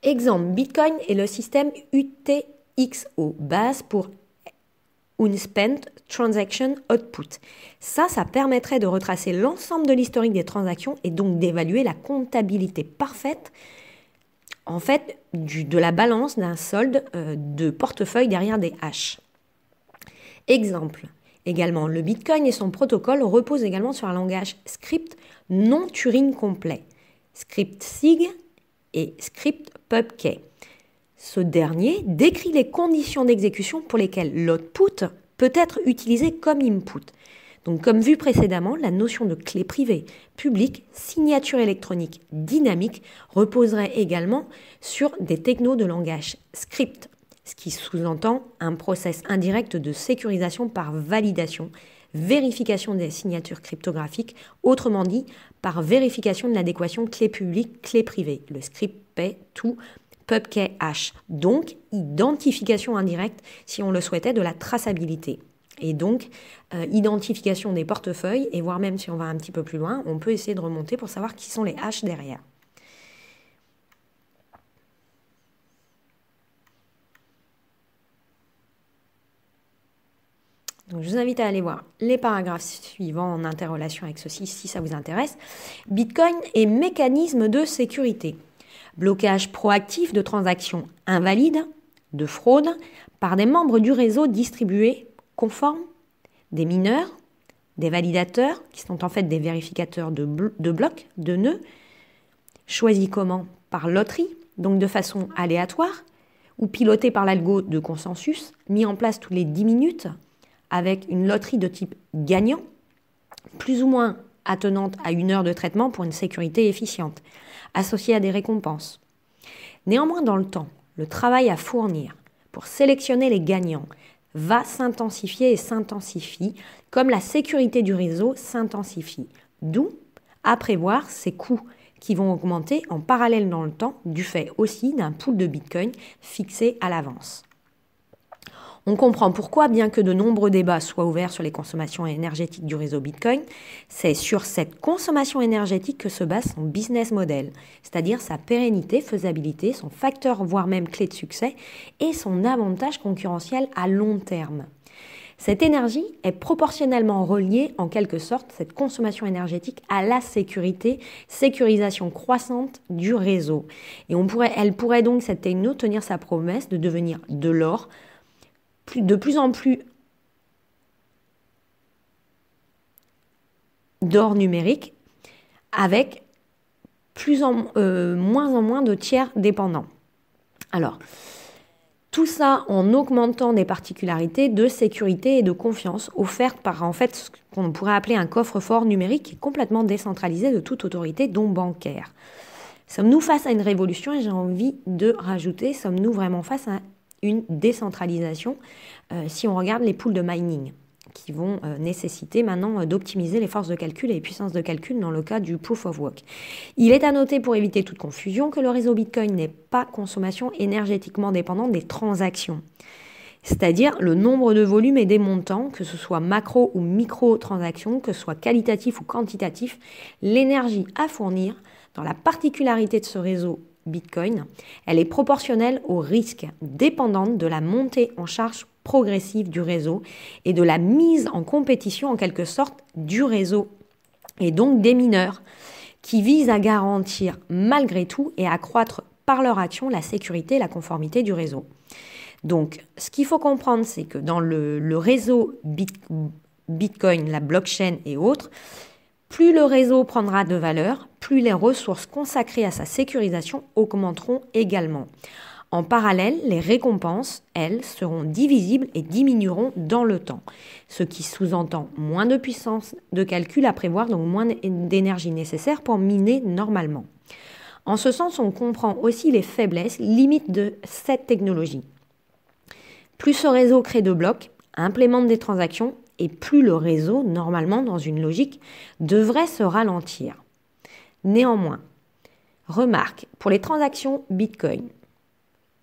Exemple, Bitcoin est le système UTXO, base pour Unspent Transaction Output. Ça, ça permettrait de retracer l'ensemble de l'historique des transactions et donc d'évaluer la comptabilité parfaite en fait de la balance d'un solde euh, de portefeuille derrière des haches. Exemple, également, le Bitcoin et son protocole reposent également sur un langage script non Turing complet. Script SIG et script pubkey. Ce dernier décrit les conditions d'exécution pour lesquelles l'output peut être utilisé comme input. Donc comme vu précédemment, la notion de clé privée, publique, signature électronique, dynamique reposerait également sur des technos de langage script, ce qui sous-entend un process indirect de sécurisation par validation, vérification des signatures cryptographiques, autrement dit par vérification de l'adéquation clé publique-clé privée. Le script paie tout pubkey h donc identification indirecte, si on le souhaitait, de la traçabilité. Et donc, euh, identification des portefeuilles, et voire même si on va un petit peu plus loin, on peut essayer de remonter pour savoir qui sont les h » derrière. je vous invite à aller voir les paragraphes suivants en interrelation avec ceci si ça vous intéresse. Bitcoin et mécanisme de sécurité. Blocage proactif de transactions invalides, de fraude, par des membres du réseau distribué conformes, des mineurs, des validateurs, qui sont en fait des vérificateurs de, de blocs, de nœuds, choisis comment Par loterie, donc de façon aléatoire, ou piloté par l'algo de consensus, mis en place tous les 10 minutes avec une loterie de type gagnant, plus ou moins attenante à une heure de traitement pour une sécurité efficiente, associée à des récompenses. Néanmoins, dans le temps, le travail à fournir pour sélectionner les gagnants va s'intensifier et s'intensifie, comme la sécurité du réseau s'intensifie, d'où à prévoir ces coûts qui vont augmenter en parallèle dans le temps, du fait aussi d'un pool de Bitcoin fixé à l'avance. On comprend pourquoi, bien que de nombreux débats soient ouverts sur les consommations énergétiques du réseau Bitcoin, c'est sur cette consommation énergétique que se base son business model, c'est-à-dire sa pérennité, faisabilité, son facteur voire même clé de succès et son avantage concurrentiel à long terme. Cette énergie est proportionnellement reliée, en quelque sorte, cette consommation énergétique à la sécurité, sécurisation croissante du réseau. Et on pourrait, elle pourrait donc, cette techno, tenir sa promesse de devenir de l'or de plus en plus d'or numérique avec plus en, euh, moins en moins de tiers dépendants. Alors, tout ça en augmentant des particularités de sécurité et de confiance offertes par en fait ce qu'on pourrait appeler un coffre-fort numérique complètement décentralisé de toute autorité, dont bancaire. Sommes-nous face à une révolution et j'ai envie de rajouter, sommes-nous vraiment face à une décentralisation euh, si on regarde les pools de mining qui vont euh, nécessiter maintenant euh, d'optimiser les forces de calcul et les puissances de calcul dans le cas du proof of work. Il est à noter pour éviter toute confusion que le réseau Bitcoin n'est pas consommation énergétiquement dépendante des transactions. C'est-à-dire le nombre de volumes et des montants, que ce soit macro ou micro transactions, que ce soit qualitatif ou quantitatif, l'énergie à fournir dans la particularité de ce réseau Bitcoin, elle est proportionnelle au risque, dépendante de la montée en charge progressive du réseau et de la mise en compétition en quelque sorte du réseau et donc des mineurs qui visent à garantir malgré tout et à accroître par leur action la sécurité et la conformité du réseau. Donc ce qu'il faut comprendre c'est que dans le, réseau Bitcoin, la blockchain et autres, plus le réseau prendra de valeur, plus les ressources consacrées à sa sécurisation augmenteront également. En parallèle, les récompenses, elles, seront divisibles et diminueront dans le temps, ce qui sous-entend moins de puissance de calcul à prévoir, donc moins d'énergie nécessaire pour miner normalement. En ce sens, on comprend aussi les faiblesses, limites de cette technologie. Plus ce réseau crée de blocs, implémente des transactions et plus le réseau, normalement dans une logique, devrait se ralentir. Néanmoins, remarque, pour les transactions Bitcoin,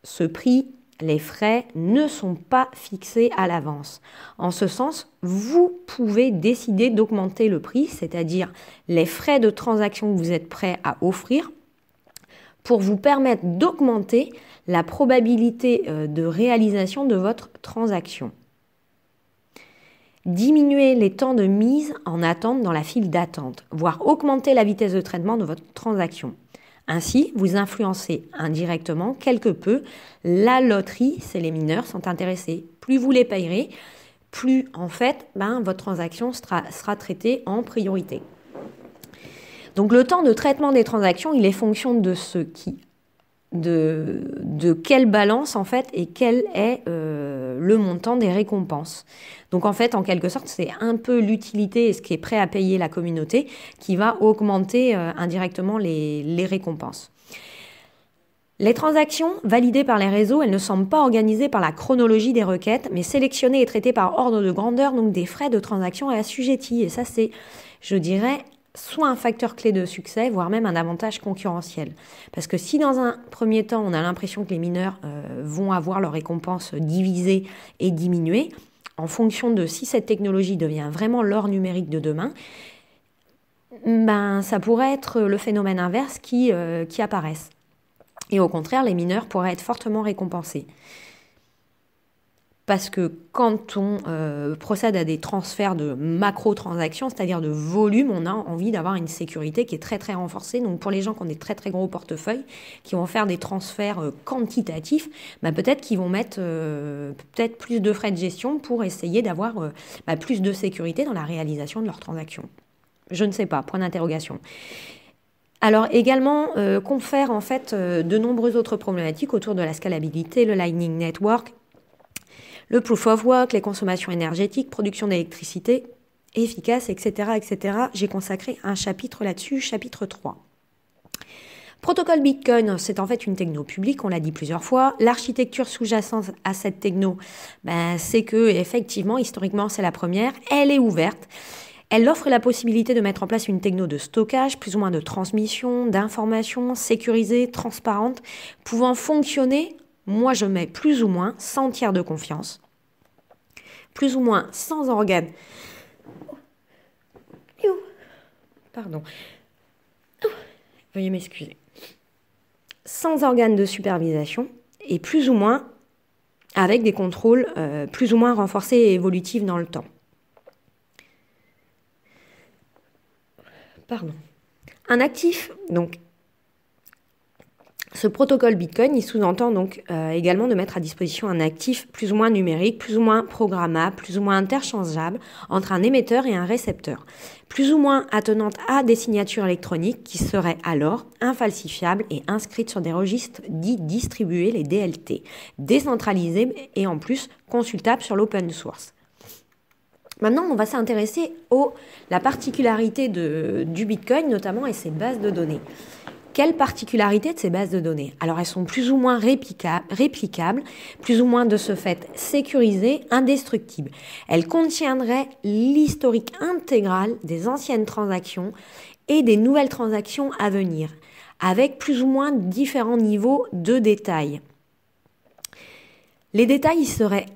ce prix, les frais ne sont pas fixés à l'avance. En ce sens, vous pouvez décider d'augmenter le prix, c'est-à-dire les frais de transaction que vous êtes prêt à offrir, pour vous permettre d'augmenter la probabilité euh, de réalisation de votre transaction diminuer les temps de mise en attente dans la file d'attente, voire augmenter la vitesse de traitement de votre transaction. Ainsi, vous influencez indirectement quelque peu la loterie, c'est les mineurs sont intéressés. Plus vous les payerez, plus en fait ben, votre transaction sera, traitée en priorité. Donc le temps de traitement des transactions, il est fonction de ce qui, de, de quelle balance en fait et quelle est euh, le montant des récompenses. Donc en fait, en quelque sorte, c'est un peu l'utilité et ce qui est prêt à payer la communauté qui va augmenter euh, indirectement les, les récompenses. Les transactions validées par les réseaux, elles ne semblent pas organisées par la chronologie des requêtes, mais sélectionnées et traitées par ordre de grandeur, donc des frais de transaction assujettis. Et ça, c'est, je dirais, soit un facteur clé de succès, voire même un avantage concurrentiel. Parce que si dans un premier temps, on a l'impression que les mineurs euh, vont avoir leur récompense divisée et diminuée, en fonction de si cette technologie devient vraiment l'or numérique de demain, ben, ça pourrait être le phénomène inverse qui, euh, qui apparaisse. Et au contraire, les mineurs pourraient être fortement récompensés. Parce que quand on euh, procède à des transferts de macro-transactions, c'est-à-dire de volume, on a envie d'avoir une sécurité qui est très très renforcée. Donc pour les gens qui ont des très très gros portefeuilles, qui vont faire des transferts euh, quantitatifs, bah, peut-être qu'ils vont mettre euh, peut-être plus de frais de gestion pour essayer d'avoir bah, plus de sécurité dans la réalisation de leurs transactions. Je ne sais pas, point d'interrogation. Alors également confère en fait de nombreuses autres problématiques autour de la scalabilité, le Lightning Network, le proof of work, les consommations énergétiques, production d'électricité efficace, etc. etc. J'ai consacré un chapitre là-dessus, chapitre 3. Protocole Bitcoin, c'est en fait une techno publique, on l'a dit plusieurs fois. L'architecture sous-jacente à cette techno, ben, c'est que effectivement, historiquement, c'est la première. Elle est ouverte. Elle offre la possibilité de mettre en place une techno de stockage, plus ou moins de transmission, d'informations sécurisée, transparente, pouvant fonctionner, moi je mets plus ou moins, sans tiers de confiance, plus ou moins sans organes. Pardon. Veuillez m'excuser. Sans organes de supervision et plus ou moins avec des contrôles euh, plus ou moins renforcés et évolutifs dans le temps. Pardon. Un actif, donc ce protocole Bitcoin, il sous-entend donc euh, également de mettre à disposition un actif plus ou moins numérique, plus ou moins programmable, plus ou moins interchangeable entre un émetteur et un récepteur, plus ou moins attenante à des signatures électroniques qui seraient alors infalsifiables et inscrites sur des registres dits distribués, les DLT, décentralisés et en plus consultables sur l'open source. Maintenant, on va s'intéresser à la particularité du Bitcoin, notamment et ses bases de données. Quelles particularité de ces bases de données Alors elles sont plus ou moins réplicables, plus ou moins de ce fait sécurisées, indestructibles. Elles contiendraient l'historique intégral des anciennes transactions et des nouvelles transactions à venir, avec plus ou moins différents niveaux de détails. Les détails seraient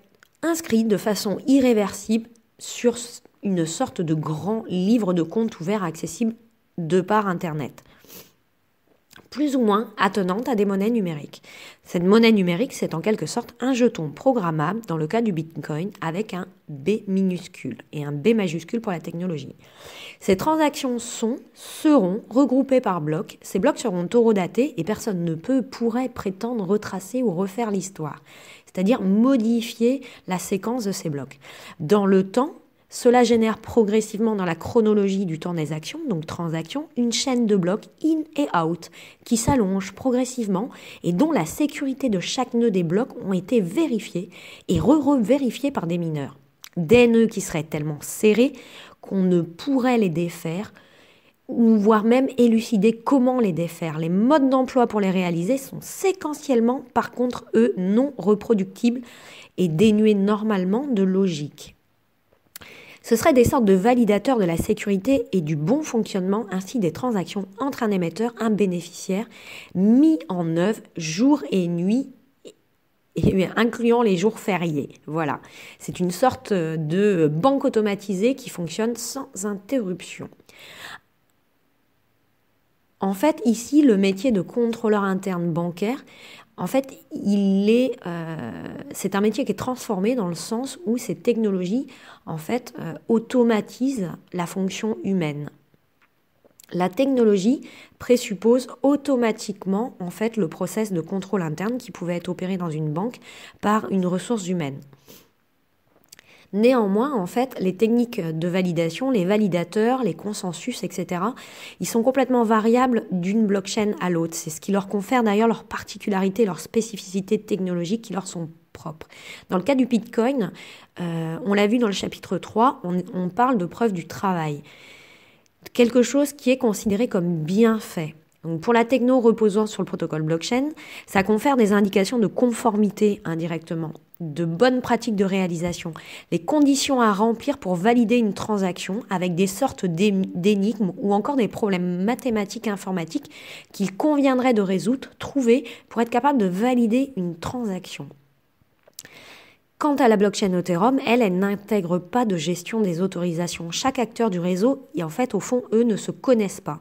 inscrits de façon irréversible sur une sorte de grand livre de compte ouvert accessible de par Internet plus ou moins attenante à des monnaies numériques. Cette monnaie numérique, c'est en quelque sorte un jeton programmable, dans le cas du Bitcoin, avec un B minuscule et un B majuscule pour la technologie. Ces transactions sont, seront regroupées par blocs. Ces blocs seront taux-datés et personne ne peut, pourrait prétendre retracer ou refaire l'histoire, c'est-à-dire modifier la séquence de ces blocs. Dans le temps, cela génère progressivement dans la chronologie du temps des actions, donc transactions, une chaîne de blocs in et out qui s'allonge progressivement et dont la sécurité de chaque nœud des blocs ont été vérifiés et re par des mineurs. Des nœuds qui seraient tellement serrés qu'on ne pourrait les défaire ou voire même élucider comment les défaire. Les modes d'emploi pour les réaliser sont séquentiellement, par contre, eux, non reproductibles et dénués normalement de logique. Ce seraient des sortes de validateurs de la sécurité et du bon fonctionnement ainsi des transactions entre un émetteur, un bénéficiaire, mis en œuvre jour et nuit et incluant les jours fériés. Voilà. C'est une sorte euh, de banque automatisée qui fonctionne sans interruption. En fait, ici, le métier de contrôleur interne bancaire, en fait, il est, euh, c'est un métier qui est transformé dans le sens où ces technologies, en fait, euh, automatisent la fonction humaine. La technologie présuppose automatiquement, en fait, le process de contrôle interne qui pouvait être opéré dans une banque par une ressource humaine. Néanmoins, en fait, les techniques de validation, les validateurs, les consensus, etc., ils sont complètement variables d'une blockchain à l'autre. C'est ce qui leur confère d'ailleurs leur particularité, leur spécificité technologique qui leur sont propres. Dans le cas du Bitcoin, euh, on l'a vu dans le chapitre 3, on, parle de preuve du travail. Quelque chose qui est considéré comme bien fait. Donc pour la techno reposant sur le protocole blockchain, ça confère des indications de conformité indirectement de bonnes pratiques de réalisation, les conditions à remplir pour valider une transaction avec des sortes d'énigmes ou encore des problèmes mathématiques informatiques qu'il conviendrait de résoudre, trouver pour être capable de valider une transaction. Quant à la blockchain Ethereum, elle, elle n'intègre pas de gestion des autorisations. Chaque acteur du réseau, et en fait, au fond, eux ne se connaissent pas.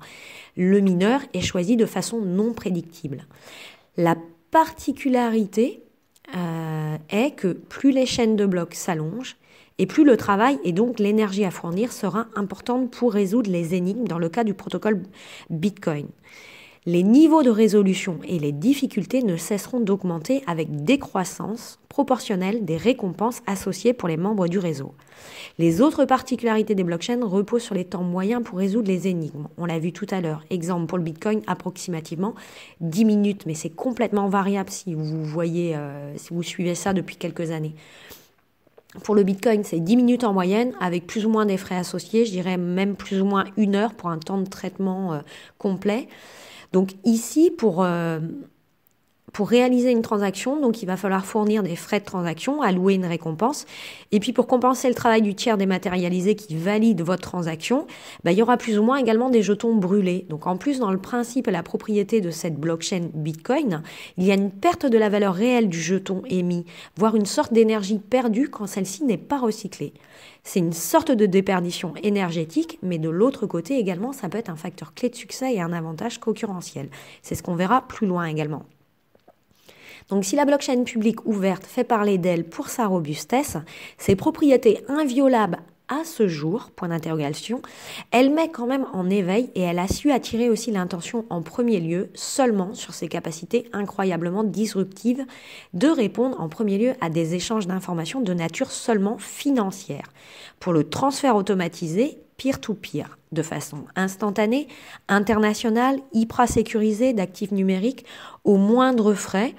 Le mineur est choisi de façon non prédictible. La particularité euh, est que plus les chaînes de blocs s'allongent, et plus le travail et donc l'énergie à fournir sera importante pour résoudre les énigmes dans le cas du protocole Bitcoin les niveaux de résolution et les difficultés ne cesseront d'augmenter avec décroissance proportionnelle des récompenses associées pour les membres du réseau. Les autres particularités des blockchains reposent sur les temps moyens pour résoudre les énigmes. On l'a vu tout à l'heure, exemple pour le Bitcoin, approximativement 10 minutes, mais c'est complètement variable si vous voyez, euh, si vous suivez ça depuis quelques années. Pour le Bitcoin, c'est 10 minutes en moyenne, avec plus ou moins des frais associés, je dirais même plus ou moins une heure pour un temps de traitement euh, complet. Donc ici, pour euh, pour réaliser une transaction, donc il va falloir fournir des frais de transaction, allouer une récompense. Et puis pour compenser le travail du tiers dématérialisé qui valide votre transaction, bah, il y aura plus ou moins également des jetons brûlés. Donc en plus, dans le principe et la propriété de cette blockchain Bitcoin, il y a une perte de la valeur réelle du jeton émis, voire une sorte d'énergie perdue quand celle-ci n'est pas recyclée. C'est une sorte de déperdition énergétique, mais de l'autre côté également, ça peut être un facteur clé de succès et un avantage concurrentiel. C'est ce qu'on verra plus loin également. Donc si la blockchain publique ouverte fait parler d'elle pour sa robustesse, ses propriétés inviolables à ce jour, point d'interrogation, elle met quand même en éveil et elle a su attirer aussi l'intention en premier lieu seulement sur ses capacités incroyablement disruptives de répondre en premier lieu à des échanges d'informations de nature seulement financière pour le transfert automatisé peer-to-peer de façon instantanée, internationale, hyper sécurisée d'actifs numériques au moindre frais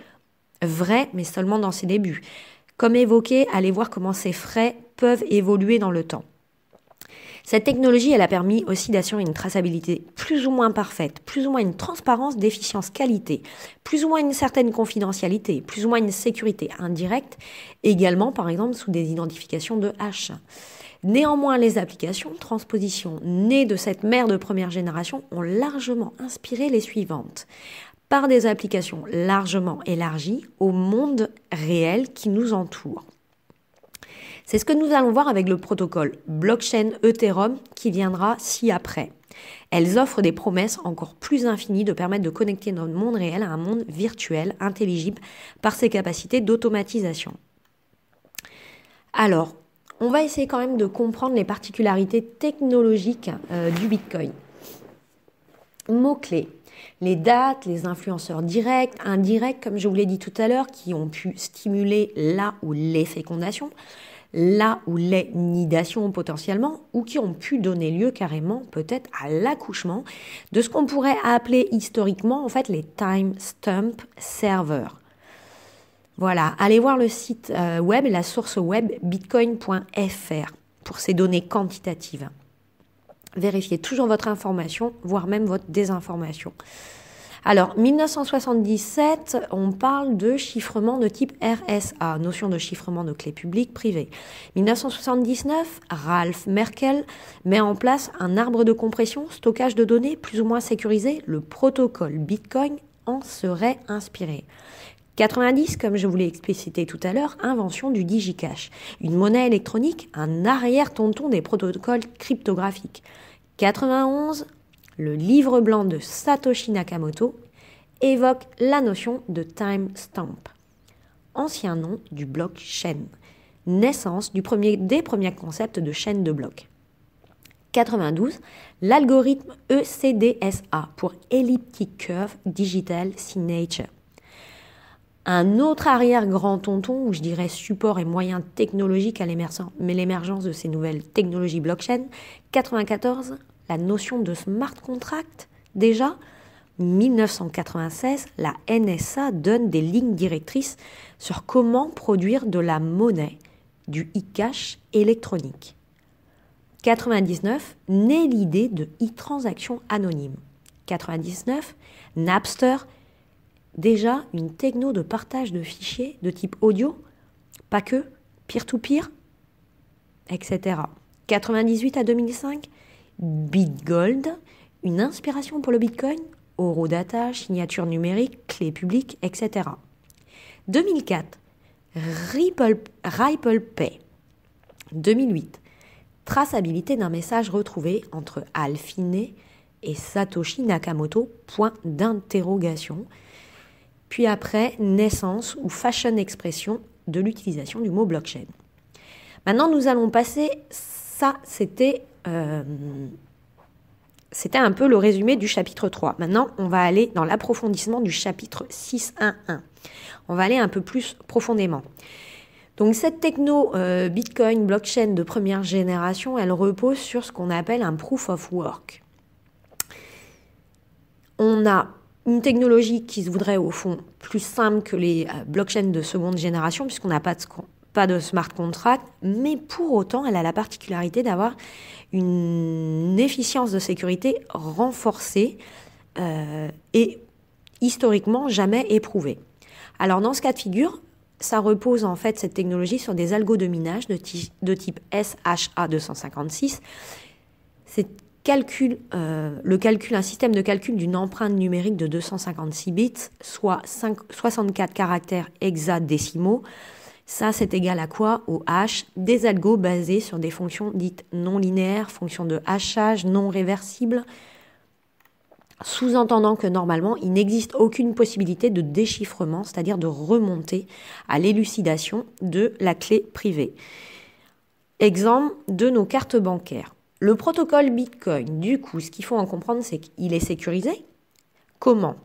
vrai, mais seulement dans ses débuts. Comme évoqué, allez voir comment ces frais peuvent évoluer dans le temps. Cette technologie, elle a permis aussi d'assurer une traçabilité plus ou moins parfaite, plus ou moins une transparence d'efficience qualité, plus ou moins une certaine confidentialité, plus ou moins une sécurité indirecte, également par exemple sous des identifications de H. Néanmoins, les applications transposition nées de cette mère de première génération ont largement inspiré les suivantes par des applications largement élargies au monde réel qui nous entoure. C'est ce que nous allons voir avec le protocole blockchain Ethereum qui viendra ci-après. Elles offrent des promesses encore plus infinies de permettre de connecter notre monde réel à un monde virtuel intelligible par ses capacités d'automatisation. Alors, on va essayer quand même de comprendre les particularités technologiques euh, du Bitcoin. Mots-clés les dates, les influenceurs directs, indirects, comme je vous l'ai dit tout à l'heure, qui ont pu stimuler là ou les fécondations, là ou les nidations potentiellement, ou qui ont pu donner lieu carrément peut-être à l'accouchement de ce qu'on pourrait appeler historiquement en fait les timestamp serveurs. Voilà, allez voir le site euh, web la source web bitcoin.fr pour ces données quantitatives. Vérifiez toujours votre information, voire même votre désinformation. Alors, 1977, on parle de chiffrement de type RSA, notion de chiffrement de clé publique privée. 1979, Ralph Merkel met en place un arbre de compression, stockage de données plus ou moins sécurisé, le protocole Bitcoin en serait inspiré. 90, comme je vous l'ai explicité tout à l'heure, invention du digicash, une monnaie électronique, un arrière-tonton des protocoles cryptographiques. 91, le livre blanc de Satoshi Nakamoto évoque la notion de timestamp, ancien nom du bloc-chaîne, naissance du premier, des premiers concepts de chaîne de blocs. 92, l'algorithme ECDSA pour Elliptic Curve Digital Signature un autre arrière-grand-tonton où je dirais support et moyens technologiques à l'émergence de ces nouvelles technologies blockchain. 94, la notion de smart contract déjà. 1996, la NSA donne des lignes directrices sur comment produire de la monnaie, du e-cash électronique. 99, naît l'idée de e-transactions anonymes. 99, Napster déjà une techno de partage de fichiers de type audio, pas que, peer-to-peer, etc. 98 à 2005, BitGold, une inspiration pour le Bitcoin, Eurodata, signature numérique, clé publique, etc. 2004, Ripple, Pay. 2008, traçabilité d'un message retrouvé entre Alphine et Satoshi Nakamoto, point d'interrogation puis après naissance ou fashion expression de l'utilisation du mot blockchain. Maintenant, nous allons passer, ça c'était... Euh, c'était un peu le résumé du chapitre 3. Maintenant, on va aller dans l'approfondissement du chapitre 6.1.1. On va aller un peu plus profondément. Donc cette techno euh, Bitcoin blockchain de première génération, elle repose sur ce qu'on appelle un proof of work. On a une technologie qui se voudrait au fond plus simple que les euh, blockchains de seconde génération, puisqu'on n'a pas de, smart contract, mais pour autant, elle a la particularité d'avoir une efficience de sécurité renforcée euh, et historiquement jamais éprouvée. Alors dans ce cas de figure, ça repose en fait cette technologie sur des algos de minage de, de type SHA-256. C'est euh, le calcul, un système de calcul d'une empreinte numérique de 256 bits, soit 64 caractères hexadécimaux. Ça, c'est égal à quoi Au H des algos basés sur des fonctions dites non linéaires, fonctions de hachage non réversibles, sous-entendant que normalement, il n'existe aucune possibilité de déchiffrement, c'est-à-dire de remonter à l'élucidation de la clé privée. Exemple de nos cartes bancaires. Le protocole Bitcoin, du coup, ce qu'il faut en comprendre, c'est qu'il est sécurisé. Comment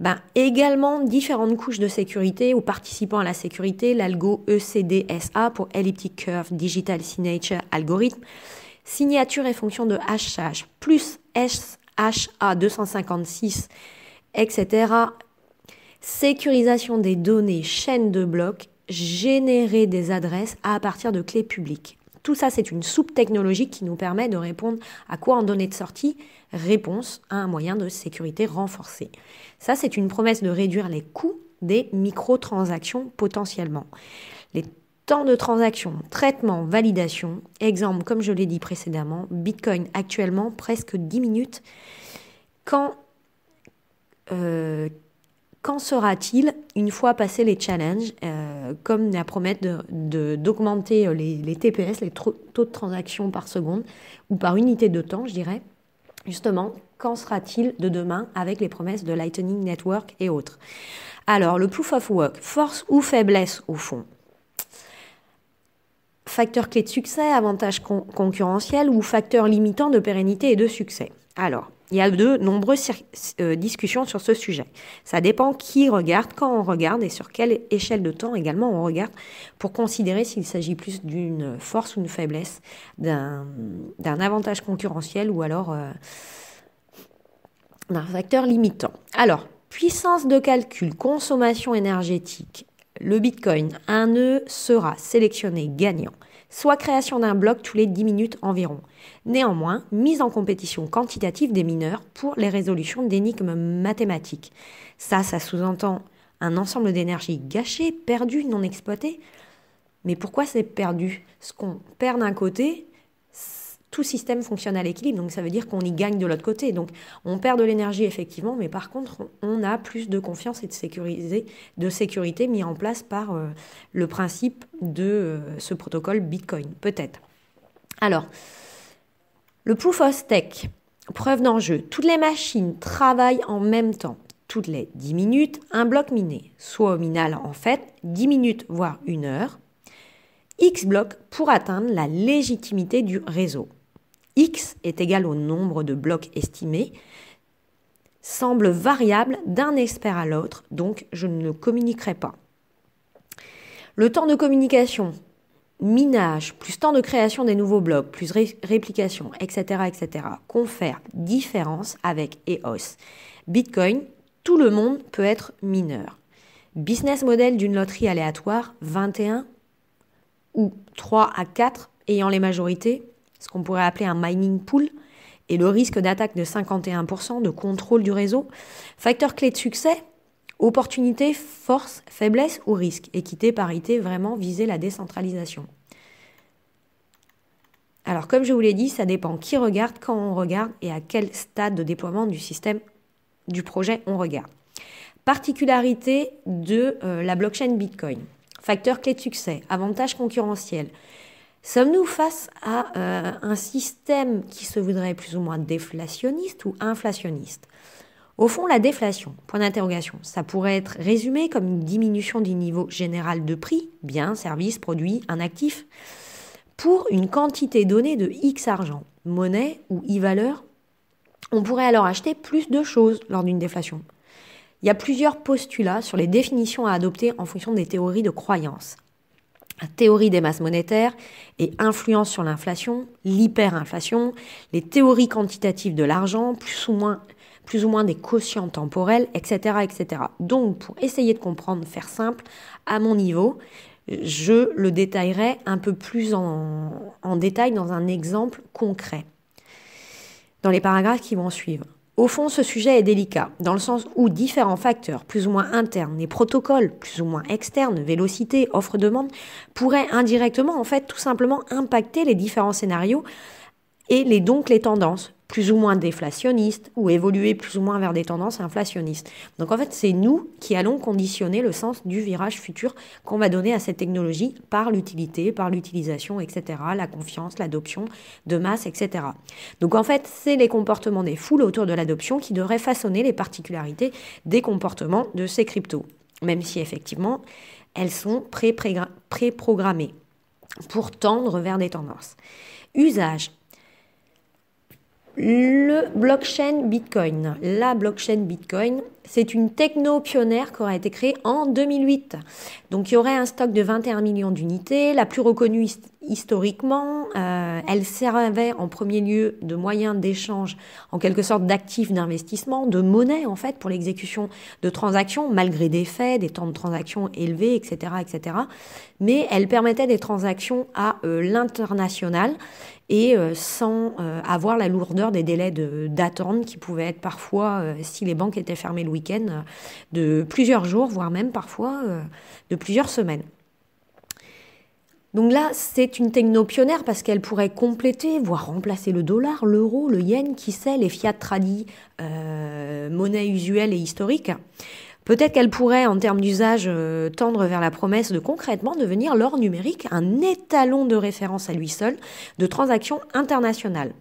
ben, également différentes couches de sécurité ou participants à la sécurité, l'algo ECDSA pour Elliptic Curve Digital Signature Algorithm, signature et fonction de HH, plus SHA256, etc. Sécurisation des données, chaîne de blocs, générer des adresses à partir de clés publiques. Tout ça, c'est une soupe technologique qui nous permet de répondre à quoi en données de sortie Réponse à un moyen de sécurité renforcé. Ça, c'est une promesse de réduire les coûts des microtransactions potentiellement. Les temps de transaction, traitement, validation, exemple, comme je l'ai dit précédemment, Bitcoin actuellement presque 10 minutes. Quand euh, Qu'en sera-t-il une fois passé les challenges, euh, comme la promesse d'augmenter de, euh, les, TPS, les taux de transactions par seconde, ou par unité de temps, je dirais Justement, qu'en sera-t-il de demain avec les promesses de Lightning Network et autres Alors, le proof of work, force ou faiblesse au fond Facteur clé de succès, avantage concurrentiel ou facteur limitant de pérennité et de succès Alors, il y a de nombreuses euh, discussions sur ce sujet. Ça dépend qui regarde, quand on regarde et sur quelle échelle de temps également on regarde pour considérer s'il s'agit plus d'une force ou d'une faiblesse, d'un avantage concurrentiel ou alors euh, d'un facteur limitant. Alors, puissance de calcul, consommation énergétique, le Bitcoin, un nœud sera sélectionné gagnant soit création d'un bloc tous les 10 minutes environ. Néanmoins, mise en compétition quantitative des mineurs pour les résolutions d'énigmes mathématiques. Ça, ça sous-entend un ensemble d'énergie gâchée, perdue, non exploitée. Mais pourquoi c'est perdu Ce qu'on perd d'un côté, tout système fonctionne à l'équilibre, donc ça veut dire qu'on y gagne de l'autre côté. Donc on perd de l'énergie effectivement, mais par contre on a plus de confiance et de, sécuriser, de sécurité mis en place par euh, le principe de euh, ce protocole Bitcoin, peut-être. Alors, le proof of stake, preuve d'enjeu, toutes les machines travaillent en même temps toutes les 10 minutes un bloc miné, soit au minal en fait 10 minutes voire une heure, X blocs pour atteindre la légitimité du réseau x est égal au nombre de blocs estimés, semble variable d'un expert à l'autre, donc je ne communiquerai pas. Le temps de communication, minage, plus temps de création des nouveaux blocs, plus réplication, etc., etc., confère différence avec EOS. Bitcoin, tout le monde peut être mineur. Business model d'une loterie aléatoire, 21 ou 3 à 4 ayant les majorités, ce qu'on pourrait appeler un mining pool, et le risque d'attaque de 51% de contrôle du réseau. Facteur clé de succès, opportunité, force, faiblesse ou risque. Équité, parité, vraiment viser la décentralisation. Alors comme je vous l'ai dit, ça dépend qui regarde, quand on regarde et à quel stade de déploiement du système du projet on regarde. Particularité de euh, la blockchain Bitcoin. Facteur clé de succès, avantage concurrentiel, Sommes-nous face à euh, un système qui se voudrait plus ou moins déflationniste ou inflationniste Au fond, la déflation, point d'interrogation, ça pourrait être résumé comme une diminution du niveau général de prix, bien, service, produit, un actif, pour une quantité donnée de X argent, monnaie ou e-valeur. On pourrait alors acheter plus de choses lors d'une déflation. Il y a plusieurs postulats sur les définitions à adopter en fonction des théories de croyances. La théorie des masses monétaires et influence sur l'inflation, l'hyperinflation, les théories quantitatives de l'argent, plus ou moins plus ou moins des quotients temporels, etc., etc. Donc, pour essayer de comprendre, faire simple, à mon niveau, je le détaillerai un peu plus en, en détail dans un exemple concret, dans les paragraphes qui vont suivre. Au fond, ce sujet est délicat, dans le sens où différents facteurs, plus ou moins internes, et protocoles, plus ou moins externes, vélocité, offre-demande, pourraient indirectement, en fait, tout simplement impacter les différents scénarios et les, donc les tendances, plus ou moins déflationniste, ou évoluer plus ou moins vers des tendances inflationnistes. Donc en fait, c'est nous qui allons conditionner le sens du virage futur qu'on va donner à cette technologie par l'utilité, par l'utilisation, etc., la confiance, l'adoption de masse, etc. Donc en fait, c'est les comportements des foules autour de l'adoption qui devraient façonner les particularités des comportements de ces cryptos, même si effectivement, elles sont pré-programmées pour tendre vers des tendances. Usage le blockchain Bitcoin. La blockchain Bitcoin, c'est une techno pionnière qui aurait été créée en 2008. Donc il y aurait un stock de 21 millions d'unités, la plus reconnue historiquement. Euh, elle servait en premier lieu de moyen d'échange, en quelque sorte d'actifs d'investissement, de monnaie en fait pour l'exécution de transactions, malgré des faits, des temps de transaction élevés, etc., etc. Mais elle permettait des transactions à euh, l'international et euh, sans euh, avoir la lourdeur des délais d'attente qui pouvaient être parfois, euh, si les banques étaient fermées le week-end, de plusieurs jours, voire même parfois de plusieurs semaines. Donc là, c'est une techno pionnière parce qu'elle pourrait compléter, voire remplacer le dollar, l'euro, le yen, qui sait, les fiat tradis, monnaie usuelle et historique, Peut-être qu'elle pourrait, en termes d'usage, euh, tendre vers la promesse de concrètement devenir l'or numérique un étalon de référence à lui seul de transactions internationales.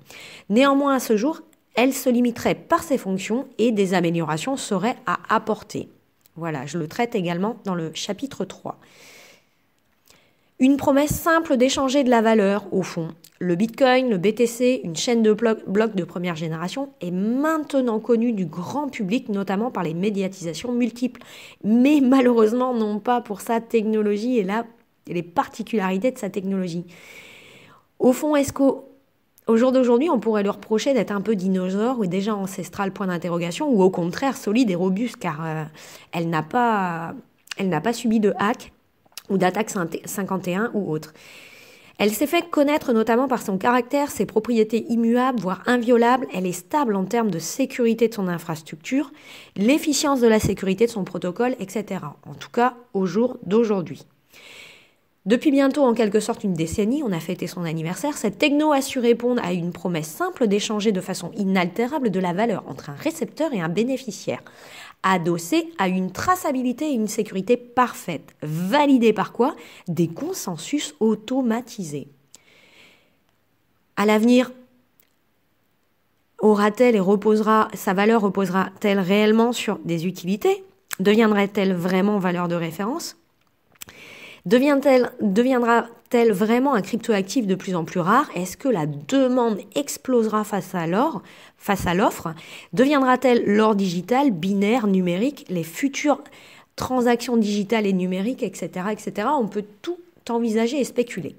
Néanmoins, à ce jour, elle se limiterait par ses fonctions et des améliorations seraient à apporter. Voilà, je le traite également dans le chapitre 3. Une promesse simple d'échanger de la valeur, au fond. Le Bitcoin, le BTC, une chaîne de blocs de première génération est maintenant connue du grand public, notamment par les médiatisations multiples, mais malheureusement non pas pour sa technologie et, là les particularités de sa technologie. Au fond, est-ce qu'au jour d'aujourd'hui, on pourrait leur reprocher d'être un peu dinosaure ou déjà ancestral point d'interrogation, ou au contraire solide et robuste, car euh, elle n'a pas, elle n'a pas subi de hack, ou d'Attaque 51 ou autre. Elle s'est fait connaître notamment par son caractère, ses propriétés immuables, voire inviolables. Elle est stable en termes de sécurité de son infrastructure, l'efficience de la sécurité de son protocole, etc. En tout cas, au jour d'aujourd'hui. Depuis bientôt en quelque sorte une décennie, on a fêté son anniversaire, cette techno a su répondre à une promesse simple d'échanger de façon inaltérable de la valeur entre un récepteur et un bénéficiaire, adossé à une traçabilité et une sécurité parfaite, validée par quoi Des consensus automatisés. À l'avenir, aura-t-elle et reposera, sa valeur reposera-t-elle réellement sur des utilités Deviendrait-elle vraiment valeur de référence Deviendra-t-elle deviendra est-elle vraiment un cryptoactif de plus en plus rare Est-ce que la demande explosera face à l'or, face à l'offre Deviendra-t-elle l'or digital, binaire, numérique, les futures transactions digitales et numériques, etc., etc. On peut tout envisager et spéculer.